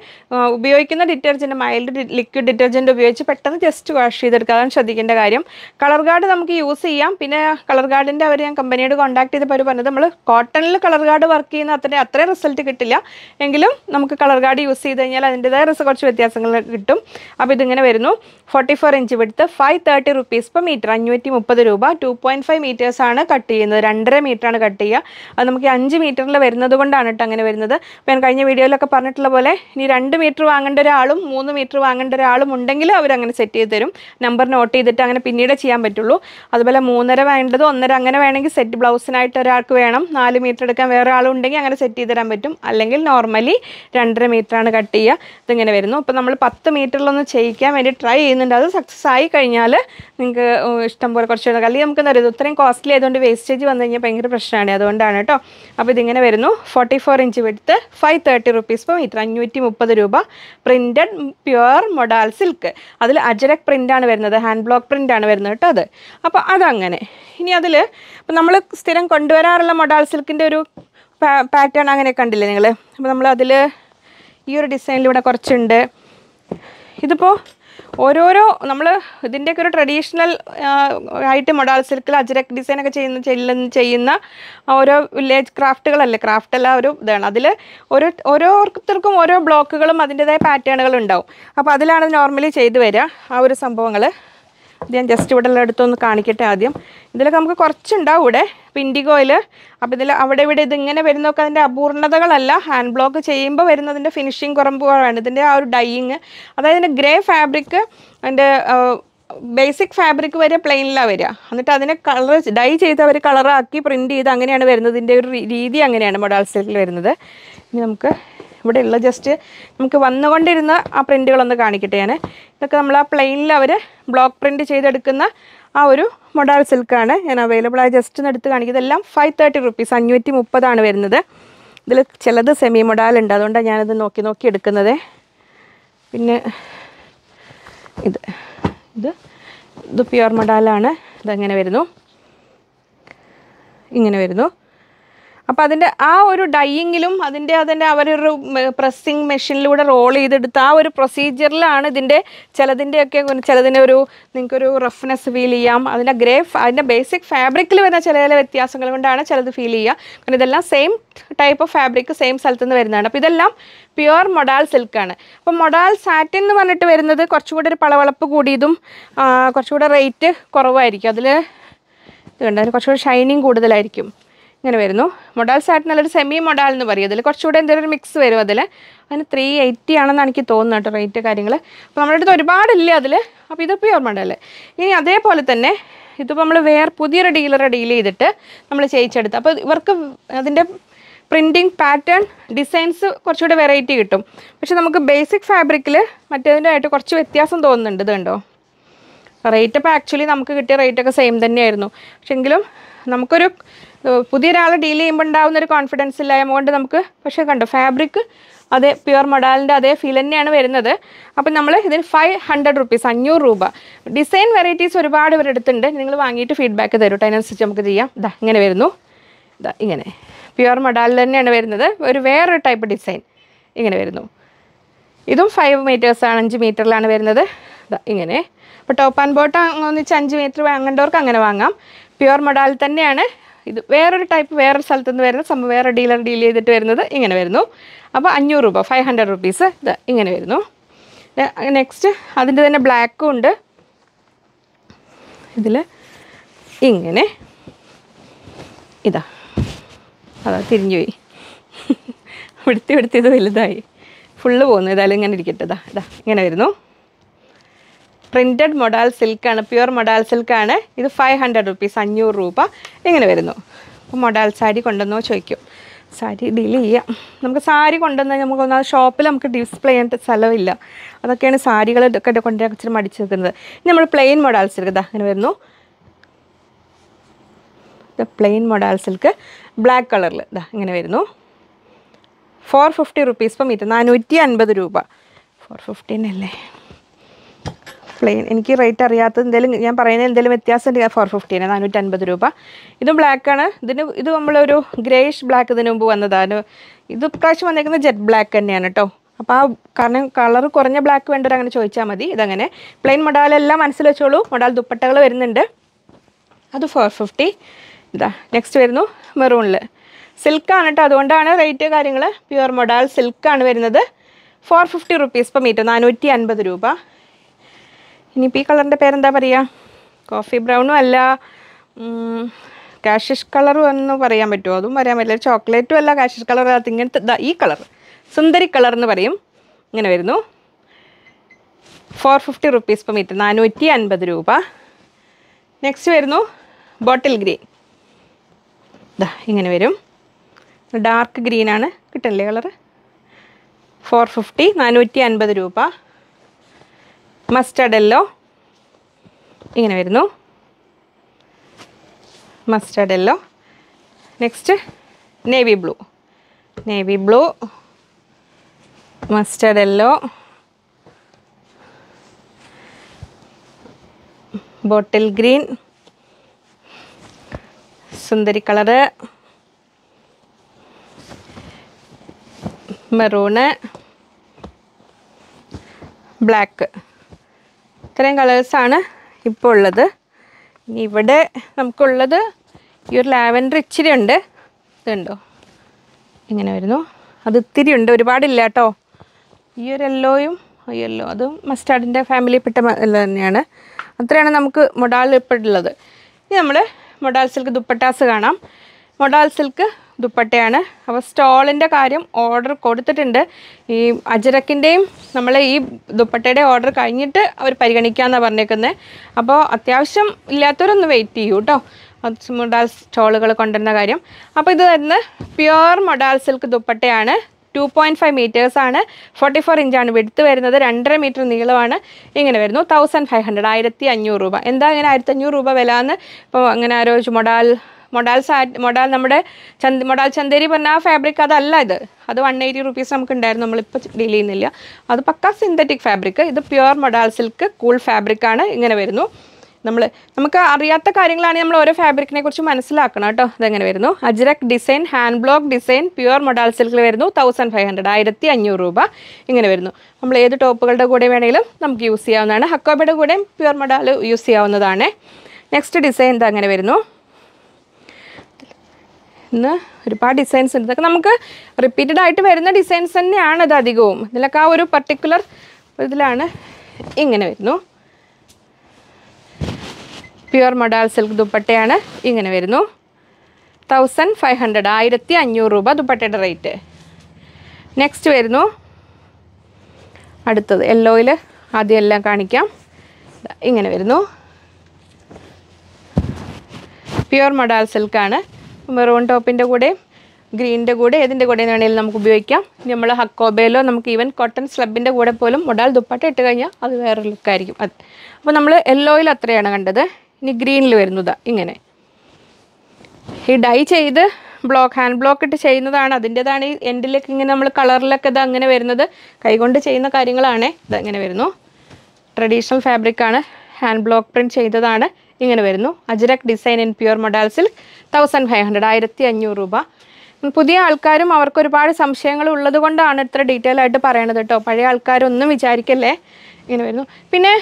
ഉപയോഗിക്കുന്ന ഡിറ്റർജൻറ്റ് മൈൽഡ് ലിക്വിഡ് ഡിറ്റർജൻറ്റ് ഉപയോഗിച്ച് പെട്ടെന്ന് ജസ്റ്റ് വാഷ് ചെയ്തെടുക്കുക അതാണ് ശ്രദ്ധിക്കേണ്ട കാര്യം കളർ ഗാർഡ് നമുക്ക് യൂസ് ചെയ്യാം പിന്നെ കളർ ഗാർഡിൻ്റെ അവർ ഞാൻ കമ്പനിയോട് കോൺടാക്ട് ചെയ്തപ്പോൾ അവർ പറഞ്ഞത് നമ്മൾ കോട്ടണിൽ കളർ ഗാർഡ് വർക്ക് ചെയ്യുന്ന അത്ര അത്രയും റിസൾട്ട് കിട്ടില്ല എങ്കിലും നമുക്ക് കളർ ഗാർഡ് യൂസ് ചെയ്ത് കഴിഞ്ഞാൽ അതിൻ്റെതായ റസ് കുറച്ച് വ്യത്യാസങ്ങൾ കിട്ടും അപ്പോൾ ഇതിങ്ങനെ വരുന്നു ഫോർട്ടി ഫോർ ഇഞ്ച് വിടുത്ത് five thirty rupees per metre അഞ്ഞൂറ്റി മുപ്പത് രൂപ ടു പോയിൻറ്റ് ഫൈവ് മീറ്റേഴ്സാണ് കട്ട് ചെയ്യുന്നത് രണ്ടര മീറ്ററാണ് കട്ട് ചെയ്യുക അത് നമുക്ക് അഞ്ച് മീറ്ററിൽ വരുന്നത് കൊണ്ടാണ് കേട്ടോ അങ്ങനെ വരുന്നത് അപ്പോൾ ഞാൻ കഴിഞ്ഞ വീഡിയോയിലൊക്കെ പറഞ്ഞിട്ടുള്ള പോലെ ഇനി രണ്ട് മീറ്റർ വാങ്ങേണ്ട ഒരാളും മൂന്ന് മീറ്റർ വാങ്ങേണ്ട ഒരാളും ഉണ്ടെങ്കിൽ അവരങ്ങനെ സെറ്റ് ചെയ്ത് തരും നമ്പർ നോട്ട് ചെയ്തിട്ട് അങ്ങനെ പിന്നീട് ചെയ്യാൻ പറ്റുള്ളൂ അതുപോലെ മൂന്നര വേണ്ടത് ഒന്നര അങ്ങനെ വേണമെങ്കിൽ സെറ്റ് ബ്ലൗസിനായിട്ട് ഒരാൾക്ക് വേണം നാല് മീറ്റർ എടുക്കാൻ വേറെ ആളുണ്ടെങ്കിൽ അങ്ങനെ സെറ്റ് ചെയ്ത് തരാൻ പറ്റും അല്ലെങ്കിൽ നോർമലി രണ്ടര മീറ്ററാണ് കട്ട് ചെയ്യുക ഇങ്ങനെ വരുന്നു അപ്പോൾ നമ്മൾ പത്ത് മീറ്ററിലൊന്ന് ചെയ്യിക്കാൻ വേണ്ടി ട്രൈ ചെയ്യുന്നുണ്ട് അത് സക്സസ് ആയി കഴിഞ്ഞാൽ നിങ്ങൾക്ക് ഇഷ്ടം പോലെ കുറച്ച് അല്ലെങ്കിൽ നമുക്ക് എന്താ ഇത്രയും കോസ്റ്റ്ലി ആയതുകൊണ്ട് വേസ്റ്റേജ് വന്നു കഴിഞ്ഞാൽ ഭയങ്കര പ്രശ്നമാണ് അതുകൊണ്ടാണ് കേട്ടോ അപ്പോൾ ഇതിങ്ങനെ വരുന്നു ഫോർട്ടി ഫോർ ഇഞ്ച് വിടുത്ത് ഫൈവ് തേർട്ടി റുപ്പീസ് ഇപ്പോൾ മീറ്റർ അഞ്ഞൂറ്റി മുപ്പത് രൂപ പ്രിൻറ്റഡ് പ്യുവർ മൊഡാൽ സിൽക്ക് അതിൽ അജരക് പ്രിൻ്റാണ് വരുന്നത് ഹാൻഡ് ബ്ലോക്ക് പ്രിൻ്റാണ് വരുന്നത് കേട്ടോ അത് അപ്പോൾ അതങ്ങനെ ഇനി അതിൽ ഇപ്പം നമ്മൾ സ്ഥിരം കൊണ്ടുവരാറുള്ള മൊഡാൽ സിൽക്കിൻ്റെ ഒരു പാറ്റേൺ അങ്ങനെ കണ്ടില്ലേ നിങ്ങൾ അപ്പോൾ നമ്മൾ അതിൽ ഈ ഒരു ഡിസൈനിലൂടെ കുറച്ചുണ്ട് ഇതിപ്പോൾ ഓരോരോ നമ്മൾ ഇതിൻ്റെയൊക്കെ ഒരു ട്രഡീഷണൽ ആയിട്ട് മൊഡാൾ സിൽക്കിൽ അജരക് ഡിസൈനൊക്കെ ചെയ്യുന്ന ചെല്ലുന്ന ചെയ്യുന്ന ഓരോ വില്ലേജ് ക്രാഫ്റ്റുകളല്ലേ ക്രാഫ്റ്റ് അല്ല ഒരു ഇതാണ് അതിൽ ഓരോ ഓരോരുത്തർക്കും ഓരോ ബ്ലോക്കുകളും അതിൻ്റേതായ പാറ്റേണുകൾ ഉണ്ടാവും അപ്പോൾ അതിലാണ് നോർമലി ചെയ്തു വരിക ആ ഒരു സംഭവങ്ങൾ ഇത് ഞാൻ ജസ്റ്റ് ഇവിടെ ഉള്ള അടുത്തൊന്ന് കാണിക്കട്ടെ ആദ്യം ഇതിലൊക്കെ നമുക്ക് കുറച്ചുണ്ടാവും ഇവിടെ പിൻഡിഗോയിൽ അപ്പോൾ ഇതിൽ അവിടെ ഇവിടെ ഇതിങ്ങനെ വരുന്നതൊക്കെ അതിൻ്റെ അപൂർണതകളല്ല ഹാൻഡ് ബ്ലോക്ക് ചെയ്യുമ്പോൾ വരുന്നതിൻ്റെ ഫിനിഷിങ് കുറമ്പുകളാണ് ഇതിൻ്റെ ആ ഒരു ഡൈയിങ് അതായത് ഇതിൻ്റെ ഗ്രേ ഫാബ്രിക്ക് അതിൻ്റെ ബേസിക് ഫാബ്രിക് വരെ പ്ലെയിനിലാണ് വരിക എന്നിട്ട് അതിനെ കളർ ഡൈ ചെയ്ത് അവർ കളറാക്കി പ്രിൻറ്റ് ചെയ്ത് അങ്ങനെയാണ് ഇതിൻ്റെ ഒരു രീതി അങ്ങനെയാണ് മൊഡാൾ വരുന്നത് ഇനി നമുക്ക് ഇവിടെ ഉള്ള ജസ്റ്റ് നമുക്ക് വന്നുകൊണ്ടിരുന്ന ആ പ്രിൻറ്റുകളൊന്ന് കാണിക്കട്ടെ ഞാൻ ഇതൊക്കെ നമ്മൾ ആ പ്ലെയിനിൽ അവർ ബ്ലോക്ക് പ്രിൻറ്റ് ചെയ്തെടുക്കുന്ന ആ ഒരു മൊഡാൽ സിൽക്കാണ് ഞാൻ അവൈലബിൾ ആയി ജസ്റ്റ് എടുത്ത് കാണിക്കുന്നത് എല്ലാം ഫൈവ് തേർട്ടി റുപ്പീസ് അഞ്ഞൂറ്റി മുപ്പതാണ് വരുന്നത് ഇതിൽ ചിലത് സെമി മൊഡാൽ ഉണ്ട് അതുകൊണ്ടാണ് ഞാനത് നോക്കി നോക്കി എടുക്കുന്നത് പിന്നെ ഇത് ഇത് ഇത് പ്യുവർ മൊഡാലാണ് ഇതങ്ങനെ വരുന്നു ഇങ്ങനെ വരുന്നു അപ്പം അതിൻ്റെ ആ ഒരു ഡയ്യിങ്ങിലും അതിൻ്റെ അതിൻ്റെ അവരൊരു പ്രസ്സിങ് മെഷീനിലൂടെ റോൾ ചെയ്തെടുത്ത് ആ ഒരു പ്രൊസീജിയറിലാണ് ഇതിൻ്റെ ചിലതിൻ്റെയൊക്കെ ചിലതിൻ്റെ ഒരു നിങ്ങൾക്കൊരു റഫ്നെസ് ഫീൽ ചെയ്യാം അതിൻ്റെ ഗ്രേ അതിൻ്റെ ബേസിക് ഫാബ്രിക്കിൽ വരുന്ന ചില ചില വ്യത്യാസങ്ങൾ കൊണ്ടാണ് ചിലത് ഫീൽ ചെയ്യുക കാരണം ഇതെല്ലാം same type of fabric same സ്ഥലത്ത് നിന്ന് വരുന്നതാണ് അപ്പോൾ ഇതെല്ലാം പ്യുവർ മൊഡാൽ സിൽക്കാണ് അപ്പോൾ മൊഡാൽ സാറ്റിൻ എന്ന് പറഞ്ഞിട്ട് വരുന്നത് കുറച്ചുകൂടി ഒരു പളവളപ്പ് കൂടിയതും കുറച്ചുകൂടെ റേറ്റ് കുറവായിരിക്കും അതിൽ ഇതുണ്ട് കുറച്ചുകൂടി ഷൈനിങ് കൂടുതലായിരിക്കും ഇങ്ങനെ വരുന്നു മൊഡാൽ സാറ്റിനുള്ള ഒരു സെമി മൊഡാൽ എന്ന് പറയും അതിൽ കുറച്ചുകൂടെ എന്തെങ്കിലും ഒരു മിക്സ് വരും അതിൽ അതിന് ത്രീ എയ്റ്റി ആണെന്നാണ് എനിക്ക് തോന്നുന്നത് കേട്ടോ റേറ്റ് കാര്യങ്ങൾ അപ്പോൾ നമ്മുടെ അടുത്ത് ഒരുപാടില്ല അതിൽ അപ്പോൾ ഇത് പ്യുവർ മൊഡാൽ ഇനി അതേപോലെ തന്നെ ഇതിപ്പോൾ നമ്മൾ വേറെ പുതിയൊരു ഡീലറെ ഡീൽ ചെയ്തിട്ട് നമ്മൾ ചെയ്യിച്ചെടുത്ത് അപ്പോൾ ഇവർക്ക് അതിൻ്റെ പ്രിൻറ്റിങ് പാറ്റേൺ ഡിസൈൻസ് കുറച്ചുകൂടെ വെറൈറ്റി കിട്ടും പക്ഷെ നമുക്ക് ബേസിക് ഫാബ്രിക്കിൽ മറ്റേതിൻ്റെ ആയിട്ട് കുറച്ച് വ്യത്യാസം തോന്നുന്നുണ്ട് ഇത് കണ്ടോ റേറ്റ് അപ്പോൾ ആക്ച്വലി നമുക്ക് കിട്ടിയ റേറ്റൊക്കെ സെയിം തന്നെയായിരുന്നു പക്ഷെങ്കിലും നമുക്കൊരു പുതിയൊരാളെ ഡീൽ ചെയ്യുമ്പോൾ ഉണ്ടാകുന്ന ഒരു കോൺഫിഡൻസ് ഇല്ലായ്മ കൊണ്ട് നമുക്ക് പക്ഷേ കണ്ടോ ഫാബ്രിക് അതേ പ്യുർ മൊഡാലിൻ്റെ അതേ ഫീൽ തന്നെയാണ് വരുന്നത് അപ്പം നമ്മൾ ഇതിന് ഫൈവ് ഹൺഡ്രഡ് റുപ്പീസ് അഞ്ഞൂറ് രൂപ ഡിസൈൻ വെറൈറ്റീസ് ഒരുപാട് ഇവരുടെ അടുത്തുണ്ട് നിങ്ങൾ വാങ്ങിയിട്ട് ഫീഡ്ബാക്ക് തരും കേട്ടോ അതിനനുസരിച്ച് നമുക്ക് ചെയ്യാം ഇതാ ഇങ്ങനെ വരുന്നു ഇതാ ഇങ്ങനെ പ്യുർ മൊഡാലിൽ തന്നെയാണ് വരുന്നത് ഒരു വേറൊരു ടൈപ്പ് ഡിസൈൻ ഇങ്ങനെ വരുന്നു ഇതും ഫൈവ് മീറ്റേഴ്സാണ് അഞ്ച് മീറ്ററിലാണ് വരുന്നത് ഇങ്ങനെ അപ്പോൾ ടോപ്പ് ആൻഡ് ബോട്ടം ഒന്നിച്ച് അഞ്ച് മീറ്റർ വാങ്ങേണ്ടവർക്ക് അങ്ങനെ വാങ്ങാം പ്യുർ മൊഡാൽ തന്നെയാണ് ഇത് വേറൊരു ടൈപ്പ് വേറൊരു സ്ഥലത്തു നിന്ന് വരുന്ന സംഭവം വേറെ ഡീലർ ഡീൽ ചെയ്തിട്ട് വരുന്നത് ഇങ്ങനെ വരുന്നു അപ്പോൾ അഞ്ഞൂറ് രൂപ ഫൈവ് ഹൺഡ്രഡ് റുപ്പീസ് ഇത് ഇങ്ങനെ വരുന്നു നെക്സ്റ്റ് അതിൻ്റെ തന്നെ ബ്ലാക്കും ഉണ്ട് ഇതിൽ ഇങ്ങനെ ഇതാ അതാ തിരിഞ്ഞു പോയി വിടുത്തി [laughs] വിടുത്തി ഇത് വലുതായി ഫുള്ള് പോകുന്നു ഏതായാലും ഇങ്ങനെ ഇരിക്കട്ടെ ഇതാ ഇതാ ഇങ്ങനെ വരുന്നു പ്രിൻറ്റഡ് മൊഡാൽ സിൽക്കാണ് പ്യുവർ മൊഡാൽ സിൽക്കാണ് ഇത് ഫൈവ് ഹൺഡ്രഡ് റുപ്പീസ് അഞ്ഞൂറ് രൂപ ഇങ്ങനെ വരുന്നു അപ്പോൾ മൊഡാൽ സാരി കൊണ്ടുവന്നോ ചോദിക്കും സാരി ഡീൽ ചെയ്യാം നമുക്ക് സാരി കൊണ്ടുവന്നാൽ നമുക്ക് ഒന്നാമത് ഷോപ്പിൽ നമുക്ക് ഡിസ്പ്ലേ ചെയ്യേണ്ട സ്ഥലമില്ല അതൊക്കെയാണ് സാരികൾ ഇതൊക്കെ കൊണ്ടുവരാൻ ഇച്ചിരി മടിച്ച് നിൽക്കുന്നത് നമ്മൾ പ്ലെയിൻ മൊഡാൽ സിൽക്ക് അങ്ങനെ വരുന്നു പ്ലെയിൻ മൊഡാൽ സിൽക്ക് ബ്ലാക്ക് കളറിൽ ഇതാ ഇങ്ങനെ വരുന്നു ഫോർ ഫിഫ്റ്റി റുപ്പീസ് ഇപ്പം ഇരുന്നൂറ്റി അൻപത് രൂപ ഫോർ ഫിഫ്റ്റീൻ അല്ലേ പ്ലെയിൻ എനിക്ക് റേറ്റ് അറിയാത്ത എന്തെങ്കിലും ഞാൻ പറയുന്നത് എന്തെങ്കിലും വ്യത്യാസം ഫോർ നാനൂറ്റി അൻപത് രൂപ ഇതും ബ്ലാക്കാണ് ഇതിന് ഇത് നമ്മളൊരു ഗ്രേഷ് ബ്ലാക്ക് ഇതിന് മുമ്പ് വന്നതാണ് ഇത് പ്രാവശ്യം വന്നേക്കുന്നത് ജെറ്റ് ബ്ലാക്ക് തന്നെയാണ് കേട്ടോ അപ്പോൾ ആ കാരണം കളർ കുറഞ്ഞ ബ്ലാക്ക് വേണ്ടവർ അങ്ങനെ ചോദിച്ചാൽ മതി ഇതങ്ങനെ പ്ലെയിൻ മൊഡാലെല്ലാം മനസ്സിൽ വെച്ചോളൂ മൊഡാൽ ദുപ്പട്ടകൾ വരുന്നുണ്ട് അത് ഫോർ ഫിഫ്റ്റി ഇതാ നെക്സ്റ്റ് വരുന്നു മെറൂണിൽ സിൽക്കാണ് കേട്ടോ അതുകൊണ്ടാണ് റേറ്റ് കാര്യങ്ങൾ പ്യുവർ മൊഡാൽ സിൽക്കാണ് വരുന്നത് ഫോർ ഫിഫ്റ്റി റുപ്പീസ് ഇപ്പം മീറ്റർ നാനൂറ്റി അൻപത് രൂപ ഇനി ഈ കളറിൻ്റെ പേരെന്താ പറയുക കോഫി ബ്രൗണും അല്ല കാഷിഷ് കളറും എന്ന് പറയാൻ പറ്റുമോ അതും പറയാൻ പറ്റില്ല ചോക്ലേറ്റും അല്ല കാഷിഷ് കളർ അത് ഇങ്ങനത്തെ ഈ കളർ സുന്ദരി കളർ എന്ന് പറയും ഇങ്ങനെ വരുന്നു four fifty rupees per metre നാനൂറ്റി അൻപത് രൂപ നെക്സ്റ്റ് വരുന്നു ബോട്ടിൽ ഗ്രീൻ ഇതാ ഇങ്ങനെ വരും ഡാർക്ക് ഗ്രീനാണ് കിട്ടണില്ലേ കളർ ഫോർ ഫിഫ്റ്റി നാനൂറ്റി അൻപത് രൂപ മസ്റ്റർഡ് എല്ലോ ഇങ്ങനെ വരുന്നു mustard yellow next navy blue navy blue mustard yellow bottle green സുന്ദരി കളറ് മെറൂണ് ബ്ലാക്ക് ഇത്രയും കളേഴ്സാണ് ഇപ്പോൾ ഉള്ളത് ഇനി ഇവിടെ നമുക്കുള്ളത് ഈ ഒരു ലാവൻഡർ ഇച്ചിരി ഉണ്ട് ഇതുണ്ടോ ഇങ്ങനെ വരുന്നു അത് ഇത്തിരി ഉണ്ട് ഒരുപാടില്ല കേട്ടോ ഈ ഒരു യെല്ലോയും യെല്ലോ അതും മസ്റ്റാർഡിൻ്റെ ഫാമിലിയിൽപ്പെട്ട തന്നെയാണ് അത്രയാണ് നമുക്ക് ഇപ്പോഴുള്ളത് ഇനി നമ്മൾ മൊഡാൽ സിൽക്ക് ദുപ്പട്ടാസ് കാണാം മൊഡാൽ സിൽക്ക് ദുപ്പട്ടയാണ് അപ്പോൾ സ്റ്റോളിൻ്റെ കാര്യം ഓർഡർ കൊടുത്തിട്ടുണ്ട് ഈ അജരക്കിൻ്റെയും നമ്മൾ ഈ ദുപ്പട്ടയുടെ ഓർഡർ കഴിഞ്ഞിട്ട് അവർ പരിഗണിക്കാമെന്നാണ് പറഞ്ഞേക്കുന്നത് അപ്പോൾ അത്യാവശ്യം ഇല്ലാത്തവരൊന്ന് വെയിറ്റ് ചെയ്യൂ കേട്ടോ മൊഡാൽ സ്റ്റോളുകൾ കൊണ്ടുവരുന്ന കാര്യം അപ്പോൾ ഇത് തന്നെ പ്യുവർ മൊഡാൽ സിൽക്ക് ദുപ്പട്ടയാണ് ടു പോയിൻറ്റ് ഫൈവ് മീറ്റേഴ്സാണ് ഫോർട്ടി ഫോർ ഇഞ്ചാണ് വെടുത്ത് വരുന്നത് രണ്ടര മീറ്റർ നീളമാണ് ഇങ്ങനെ വരുന്നു തൗസൻഡ് ഫൈവ് ഹൺഡ്രഡ് ആയിരത്തി അഞ്ഞൂറ് രൂപ എന്താ ഇങ്ങനെ ആയിരത്തി അഞ്ഞൂറ് രൂപ വില എന്ന് ഇപ്പോൾ അങ്ങനെ ആരോ ചുമടാൽ മൊഡാൽ സാറ്റ് മൊഡാൽ നമ്മുടെ ചന്ത മൊഡാൽ ചന്തേരി പറഞ്ഞ ആ ഫാബ്രിക് അതല്ല ഇത് അത് വൺ എയ്റ്റി റുപ്പീസ് ഉണ്ടായിരുന്നു നമ്മളിപ്പോൾ ഡീൽ ചെയ്യുന്നില്ല അത് പക്ക സിന്തറ്റിക് ഫാബ്രിക് ഇത് പ്യുർ മൊഡാൽ സിൽക്ക് കൂൾ ഫാബ്രിക്കാണ് ഇങ്ങനെ വരുന്നു നമ്മൾ നമുക്ക് അറിയാത്ത കാര്യങ്ങളാണ് നമ്മൾ ഓരോ ഫാബ്രിക്കിനെ കുറിച്ച് മനസ്സിലാക്കണം കേട്ടോ അതെങ്ങനെ വരുന്നു ajrakh design hand block design pure modal സിൽക്കിൽ വരുന്നു തൗസൻഡ് ഫൈവ് ഹൺഡ്രഡ് ആയിരത്തി അഞ്ഞൂറ് രൂപ ഇങ്ങനെ വരുന്നു നമ്മൾ ഏത് ടോപ്പുകളുടെ കൂടെ വേണമെങ്കിലും നമുക്ക് യൂസ് ചെയ്യാവുന്നതാണ് ഹക്കോബയുടെ കൂടെയും പ്യുവർ മൊഡാൽ യൂസ് ചെയ്യാവുന്നതാണ് നെക്സ്റ്റ് ഡിസൈൻ ഇത് അങ്ങനെ വരുന്നു ഇന്ന് ഒരുപാട് ഡിസൈൻസ് ഉണ്ട് ഇതൊക്കെ നമുക്ക് റിപ്പീറ്റഡ് ആയിട്ട് വരുന്ന ഡിസൈൻസ് തന്നെയാണ് ഇത് അധികവും ഇതിലൊക്കെ ആ ഒരു പർട്ടിക്കുലർ ഇതിലാണ് ഇങ്ങനെ വരുന്നു പ്യുവർ മൊഡാൽ സിൽക്ക് ദുപ്പട്ടയാണ് ഇങ്ങനെ വരുന്നു തൗസൻഡ് ഫൈവ് ഹൺഡ്രഡ് ആയിരത്തി അഞ്ഞൂറ് രൂപ ദുപ്പട്ടയുടെ റേറ്റ് നെക്സ്റ്റ് വരുന്നു അടുത്തത് യെല്ലോയിൽ ആദ്യം എല്ലാം കാണിക്കാം ഇങ്ങനെ വരുന്നു പ്യുവർ മൊഡാൽ സിൽക്കാണ് മെറൂൺ ടോപ്പിൻ്റെ കൂടെ ഗ്രീനിൻ്റെ കൂടെ ഏതിൻ്റെ കൂടെ വേണമെങ്കിലും നമുക്ക് ഉപയോഗിക്കാം ഇനി നമ്മൾ ഹക്കോബേലോ നമുക്ക് ഈവൻ കോട്ടൺ സ്ലബിൻ്റെ കൂടെ പോലും മുടാൽ ദുപ്പട്ട ഇട്ട് കഴിഞ്ഞാൽ അത് വേറെ ലുക്കായിരിക്കും അത് അപ്പോൾ നമ്മൾ യെല്ലോയിൽ അത്രയാണ് കണ്ടത് ഇനി ഗ്രീനിൽ വരുന്നത് ഇങ്ങനെ ഈ ഡൈ ചെയ്ത് ബ്ലോക്ക് ഹാൻഡ് ബ്ലോക്ക് ഇട്ട് ചെയ്യുന്നതാണ് അതിൻ്റെതാണ് ഈ എൻഡിലേക്ക് ഇങ്ങനെ നമ്മൾ കളറിലൊക്കെ ഇത് അങ്ങനെ വരുന്നത് കൈകൊണ്ട് ചെയ്യുന്ന കാര്യങ്ങളാണ് ഇതങ്ങനെ വരുന്നു ട്രഡീഷണൽ ഫാബ്രിക്കാണ് ഹാൻഡ് ബ്ലോക്ക് പ്രിൻറ്റ് ചെയ്തതാണ് ഇങ്ങനെ വരുന്നു ajrakh design in pure modal silk thousand five hundred ആയിരത്തി അഞ്ഞൂറ് രൂപ പുതിയ ആൾക്കാരും അവർക്ക് ഒരുപാട് സംശയങ്ങൾ ഉള്ളതുകൊണ്ടാണ് ഇത്ര ഡീറ്റെയിൽ ആയിട്ട് പറയണത് കേട്ടോ പഴയ ആൾക്കാരൊന്നും വിചാരിക്കല്ലേ ഇങ്ങനെ വരുന്നു പിന്നെ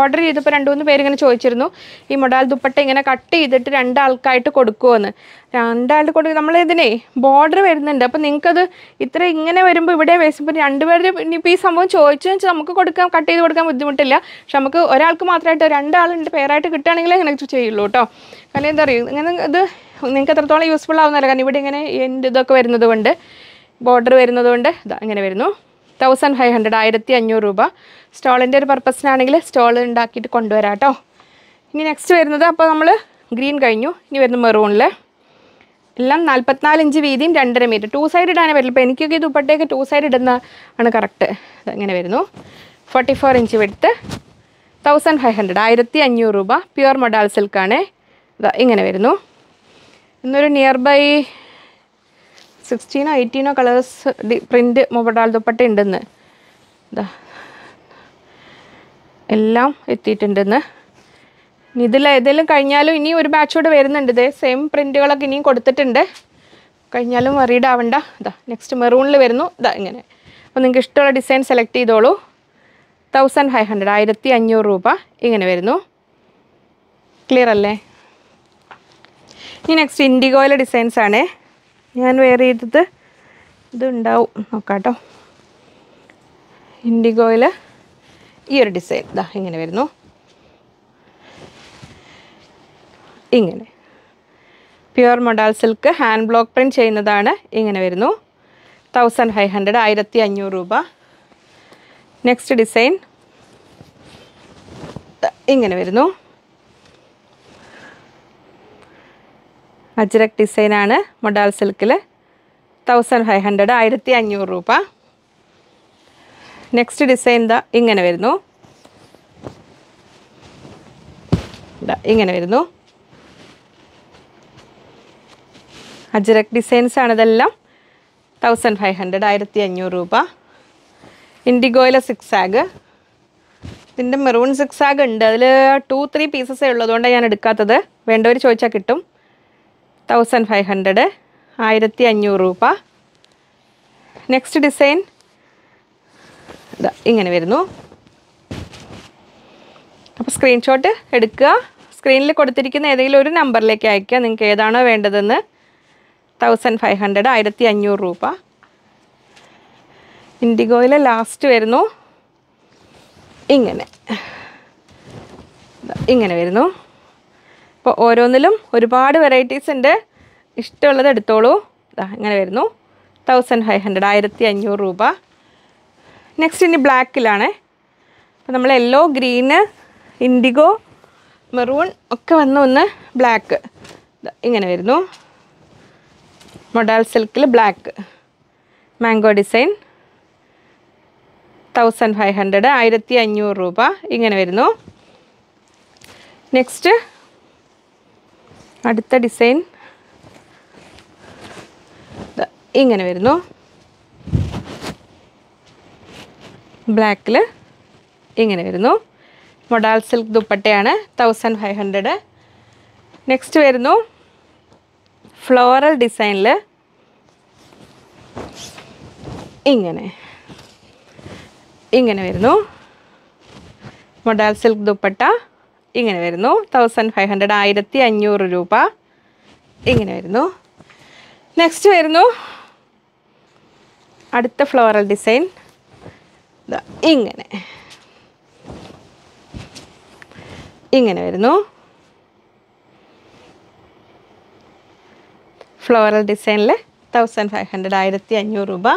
ഓർഡർ ചെയ്തപ്പോൾ രണ്ട് മൂന്ന് പേരിങ്ങനെ ചോദിച്ചിരുന്നു ഈ മൊഡാൽ ദുപ്പട്ട ഇങ്ങനെ കട്ട് ചെയ്തിട്ട് രണ്ടാൾക്കായിട്ട് കൊടുക്കുമെന്ന് രണ്ടാളുടെ കൊടുക്കുക നമ്മളിതിനെ ബോർഡർ വരുന്നുണ്ട് അപ്പോൾ നിങ്ങൾക്കത് ഇത്ര ഇങ്ങനെ വരുമ്പോൾ ഇവിടെ വേസിപ്പോൾ രണ്ടുപേരുടെ ഇനിയിപ്പോൾ ഈ സംഭവം ചോദിച്ചു വെച്ചാൽ നമുക്ക് കൊടുക്കാൻ കട്ട് ചെയ്ത് കൊടുക്കാൻ ബുദ്ധിമുട്ടില്ല പക്ഷെ നമുക്ക് ഒരാൾക്ക് മാത്രമായിട്ട് രണ്ടാളുണ്ട് പേരായിട്ട് കിട്ടുകയാണെങ്കിൽ അങ്ങനെ ചെയ്യുള്ളൂ കേട്ടോ അല്ലെങ്കിൽ എന്താ പറയുക ഇങ്ങനെ ഇത് നിങ്ങൾക്ക് എത്രത്തോളം യൂസ്ഫുൾ ആവുന്നില്ല കാരണം ഇവിടെ ഇങ്ങനെ എൻ്റെ ഇതൊക്കെ വരുന്നത് കൊണ്ട് ബോർഡർ വരുന്നത് കൊണ്ട് ഇതാ ഇങ്ങനെ വരുന്നു തൗസൻഡ് ഫൈവ് ഹൺഡ്രഡ് ആയിരത്തി അഞ്ഞൂറ് രൂപ സ്റ്റോളിൻ്റെ ഒരു പർപ്പസിനാണെങ്കിൽ സ്റ്റോൾ ഉണ്ടാക്കിയിട്ട് കൊണ്ടുവരാം കേട്ടോ ഇനി നെക്സ്റ്റ് വരുന്നത് അപ്പോൾ നമ്മൾ ഗ്രീൻ കഴിഞ്ഞു ഇനി വരുന്ന മെറൂണിൽ എല്ലാം നാൽപ്പത്തിനാല് ഇഞ്ച് വീതിയും രണ്ടര മീറ്റർ ടു സൈഡ് ഇടാനേ പറ്റില്ല ഇപ്പോൾ എനിക്കൊക്കെ ഇത് ദുപ്പട്ടയൊക്കെ ടു സൈഡ് ഇടുന്ന ആണ് കറക്റ്റ് അതങ്ങനെ വരുന്നു ഫോർട്ടി ഫോർ ഇഞ്ച് വെടുത്ത് തൗസൻഡ് ഫൈവ് ഹൺഡ്രഡ് ആയിരത്തി അഞ്ഞൂറ് രൂപ പ്യുവർ മൊഡാൾ സിൽക്കാണ് ഇതാ ഇങ്ങനെ വരുന്നു ഇന്നൊരു നിയർ ബൈ സിക്സ്റ്റീനോ എയ്റ്റീനോ കളേഴ്സ് പ്രിൻറ്റ് മുബഡാൽ ദുപ്പട്ട ഉണ്ടെന്ന് ഇതാ എല്ലാം എത്തിയിട്ടുണ്ടെന്ന് ഇനി ഇതിൽ ഏതെങ്കിലും കഴിഞ്ഞാലും ഇനി ഒരു ബാച്ചോട് വരുന്നുണ്ട് ഇതേ സെയിം പ്രിൻറ്റുകളൊക്കെ ഇനിയും കൊടുത്തിട്ടുണ്ട് കഴിഞ്ഞാലും വറീഡ് ആവണ്ട ഇതാ നെക്സ്റ്റ് മെറൂണിൽ വരുന്നു ഇതാ ഇങ്ങനെ അപ്പോൾ നിങ്ങൾക്ക് ഇഷ്ടമുള്ള ഡിസൈൻ സെലക്ട് ചെയ്തോളൂ തൗസൻഡ് ഫൈവ് ഹൺഡ്രഡ് ആയിരത്തി അഞ്ഞൂറ് രൂപ ഇങ്ങനെ വരുന്നു ക്ലിയർ അല്ലേ ഇനി നെക്സ്റ്റ് ഇൻഡിഗോയിലെ ഡിസൈൻസ് ആണേ ഞാൻ വേറെ എടുത്ത് ഇതുണ്ടാവും നോക്കാട്ടോ ഇൻഡിഗോയിൽ ഈ ഒരു ഡിസൈൻ ഇതാ ഇങ്ങനെ വരുന്നു ഇങ്ങനെ pure modal silk hand block print ചെയ്യുന്നതാണ് ഇങ്ങനെ വരുന്നു തൗസൻഡ് ഫൈവ് ഹൺഡ്രഡ് ആയിരത്തി അഞ്ഞൂറ് രൂപ നെക്സ്റ്റ് ഡിസൈൻ ഇങ്ങനെ വരുന്നു അജ്രക് ഡിസൈനാണ് മൊഡാൽ സിൽക്കിൽ തൗസൻഡ് ഫൈവ് ഹൺഡ്രഡ് ആയിരത്തി അഞ്ഞൂറ് രൂപ നെക്സ്റ്റ് ഡിസൈൻ ദാ ഇങ്ങനെ വരുന്നു ഇങ്ങനെ വരുന്നു അജ്രക് ഡിസൈൻസ് ആണ് ഇതെല്ലാം തൗസൻഡ് ഫൈവ് ഹൺഡ്രഡ് ആയിരത്തി അഞ്ഞൂറ് രൂപ ഇൻഡിഗോയിലെ സിക്സ് ആഗ് ഇതിൻ്റെ മെറൂൺ സിക്സ് ആഗ് ഉണ്ട് അതിൽ ടു ത്രീ പീസസേ ഉള്ളതുകൊണ്ടാണ് ഞാൻ എടുക്കാത്തത് വേണ്ടവർ ചോദിച്ചാൽ കിട്ടും തൗസൻഡ് ഫൈവ് ഹൺഡ്രഡ് ആയിരത്തി അഞ്ഞൂറ് രൂപ നെക്സ്റ്റ് ഡിസൈൻ ഇങ്ങനെ വരുന്നു അപ്പോൾ സ്ക്രീൻഷോട്ട് എടുക്കുക സ്ക്രീനിൽ കൊടുത്തിരിക്കുന്ന ഏതെങ്കിലും ഒരു നമ്പറിലേക്ക് അയക്കുക നിങ്ങൾക്ക് ഏതാണോ വേണ്ടതെന്ന് തൗസൻഡ് ഫൈവ് ഹൺഡ്രഡ് ആയിരത്തി അഞ്ഞൂറ് രൂപ ഇൻഡിഗോയിലെ ലാസ്റ്റ് വരുന്നു ഇങ്ങനെ ഇങ്ങനെ വരുന്നു അപ്പോൾ ഓരോന്നിലും ഒരുപാട് വെറൈറ്റീസ് ഉണ്ട് ഇഷ്ടമുള്ളത് എടുത്തോളൂ ഇതാ ഇങ്ങനെ വരുന്നു തൗസൻഡ് ഫൈവ് ഹൺഡ്രഡ് ആയിരത്തി അഞ്ഞൂറ് രൂപ നെക്സ്റ്റ് ഇനി ബ്ലാക്കിലാണ് അപ്പോൾ നമ്മൾ യെല്ലോ ഗ്രീന് ഇൻഡിഗോ മെറൂൺ ഒക്കെ വന്ന ഒന്ന് ബ്ലാക്ക് ഇങ്ങനെ വരുന്നു മൊഡാൽ സിൽക്കിൽ black mango design thousand five hundred ആയിരത്തി അഞ്ഞൂറ് രൂപ ഇങ്ങനെ വരുന്നു നെക്സ്റ്റ് അടുത്ത ഡിസൈൻ ഇങ്ങനെ വരുന്നു ബ്ലാക്കിൽ ഇങ്ങനെ വരുന്നു മൊഡാൽ സിൽക്ക് ദുപ്പട്ടയാണ് തൗസൻഡ് ഫൈവ് ഹൺഡ്രഡ് നെക്സ്റ്റ് വരുന്നു ഫ്ലോറൽ ഡിസൈനിൽ ഇങ്ങനെ ഇങ്ങനെ വരുന്നു മൊഡാൽ സിൽക്ക് ദുപ്പട്ട ഇങ്ങനെ വരുന്നു തൗസൻഡ് ഫൈവ് ഹൺഡ്രഡ് ആയിരത്തി അഞ്ഞൂറ് രൂപ ഇങ്ങനെ വരുന്നു നെക്സ്റ്റ് വരുന്നു അടുത്ത ഫ്ലോറൽ ഡിസൈൻ ഇങ്ങനെ ഇങ്ങനെ വരുന്നു ഫ്ലോറൽ ഡിസൈനിൽ തൗസൻഡ് ഫൈവ് ഹൺഡ്രഡ് ആയിരത്തി അഞ്ഞൂറ് രൂപ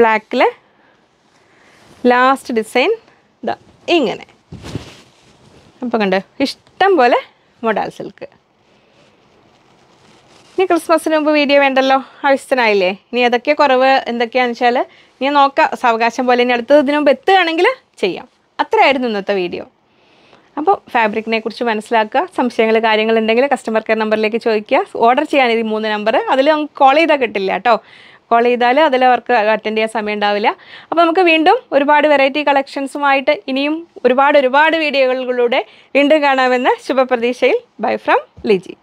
ബ്ലാക്കിൽ ലാസ്റ്റ് ഡിസൈൻ ഇങ്ങനെ അപ്പോൾ കണ്ടോ ഇഷ്ടം പോലെ മൊഡാൽ സിൽക്ക് ഇനി ക്രിസ്മസിന് മുമ്പ് വീഡിയോ വേണ്ടല്ലോ ആവശ്യത്തിനായില്ലേ ഇനി ഏതൊക്കെ കുറവ് എന്തൊക്കെയാണെന്ന് വെച്ചാൽ ഇനി നോക്കാം സാവകാശം പോലെ ഇനി അടുത്തത് ഇതിനു മുമ്പ് എത്തുകയാണെങ്കിൽ ചെയ്യാം അത്രയായിരുന്നു ഇന്നത്തെ വീഡിയോ അപ്പോൾ ഫാബ്രിക്കിനെ കുറിച്ച് മനസ്സിലാക്കുക സംശയങ്ങൾ കാര്യങ്ങൾ ഉണ്ടെങ്കിൽ കസ്റ്റമർ കെയർ നമ്പറിലേക്ക് ചോദിക്കുക ഓർഡർ ചെയ്യാൻ ഈ മൂന്ന് നമ്പർ അതിൽ നമുക്ക് കോൾ ചെയ്താൽ കിട്ടില്ല കേട്ടോ കോൾ ചെയ്താൽ അതിൽ അവർക്ക് അറ്റൻഡ് ചെയ്യാൻ സമയം ഉണ്ടാവില്ല അപ്പോൾ നമുക്ക് വീണ്ടും ഒരുപാട് വെറൈറ്റി കളക്ഷൻസുമായിട്ട് ഇനിയും ഒരുപാട് ഒരുപാട് വീഡിയോകളിലൂടെ വീണ്ടും കാണാമെന്ന ശുഭപ്രതീക്ഷയിൽ ബൈ ഫ്രം ലിജി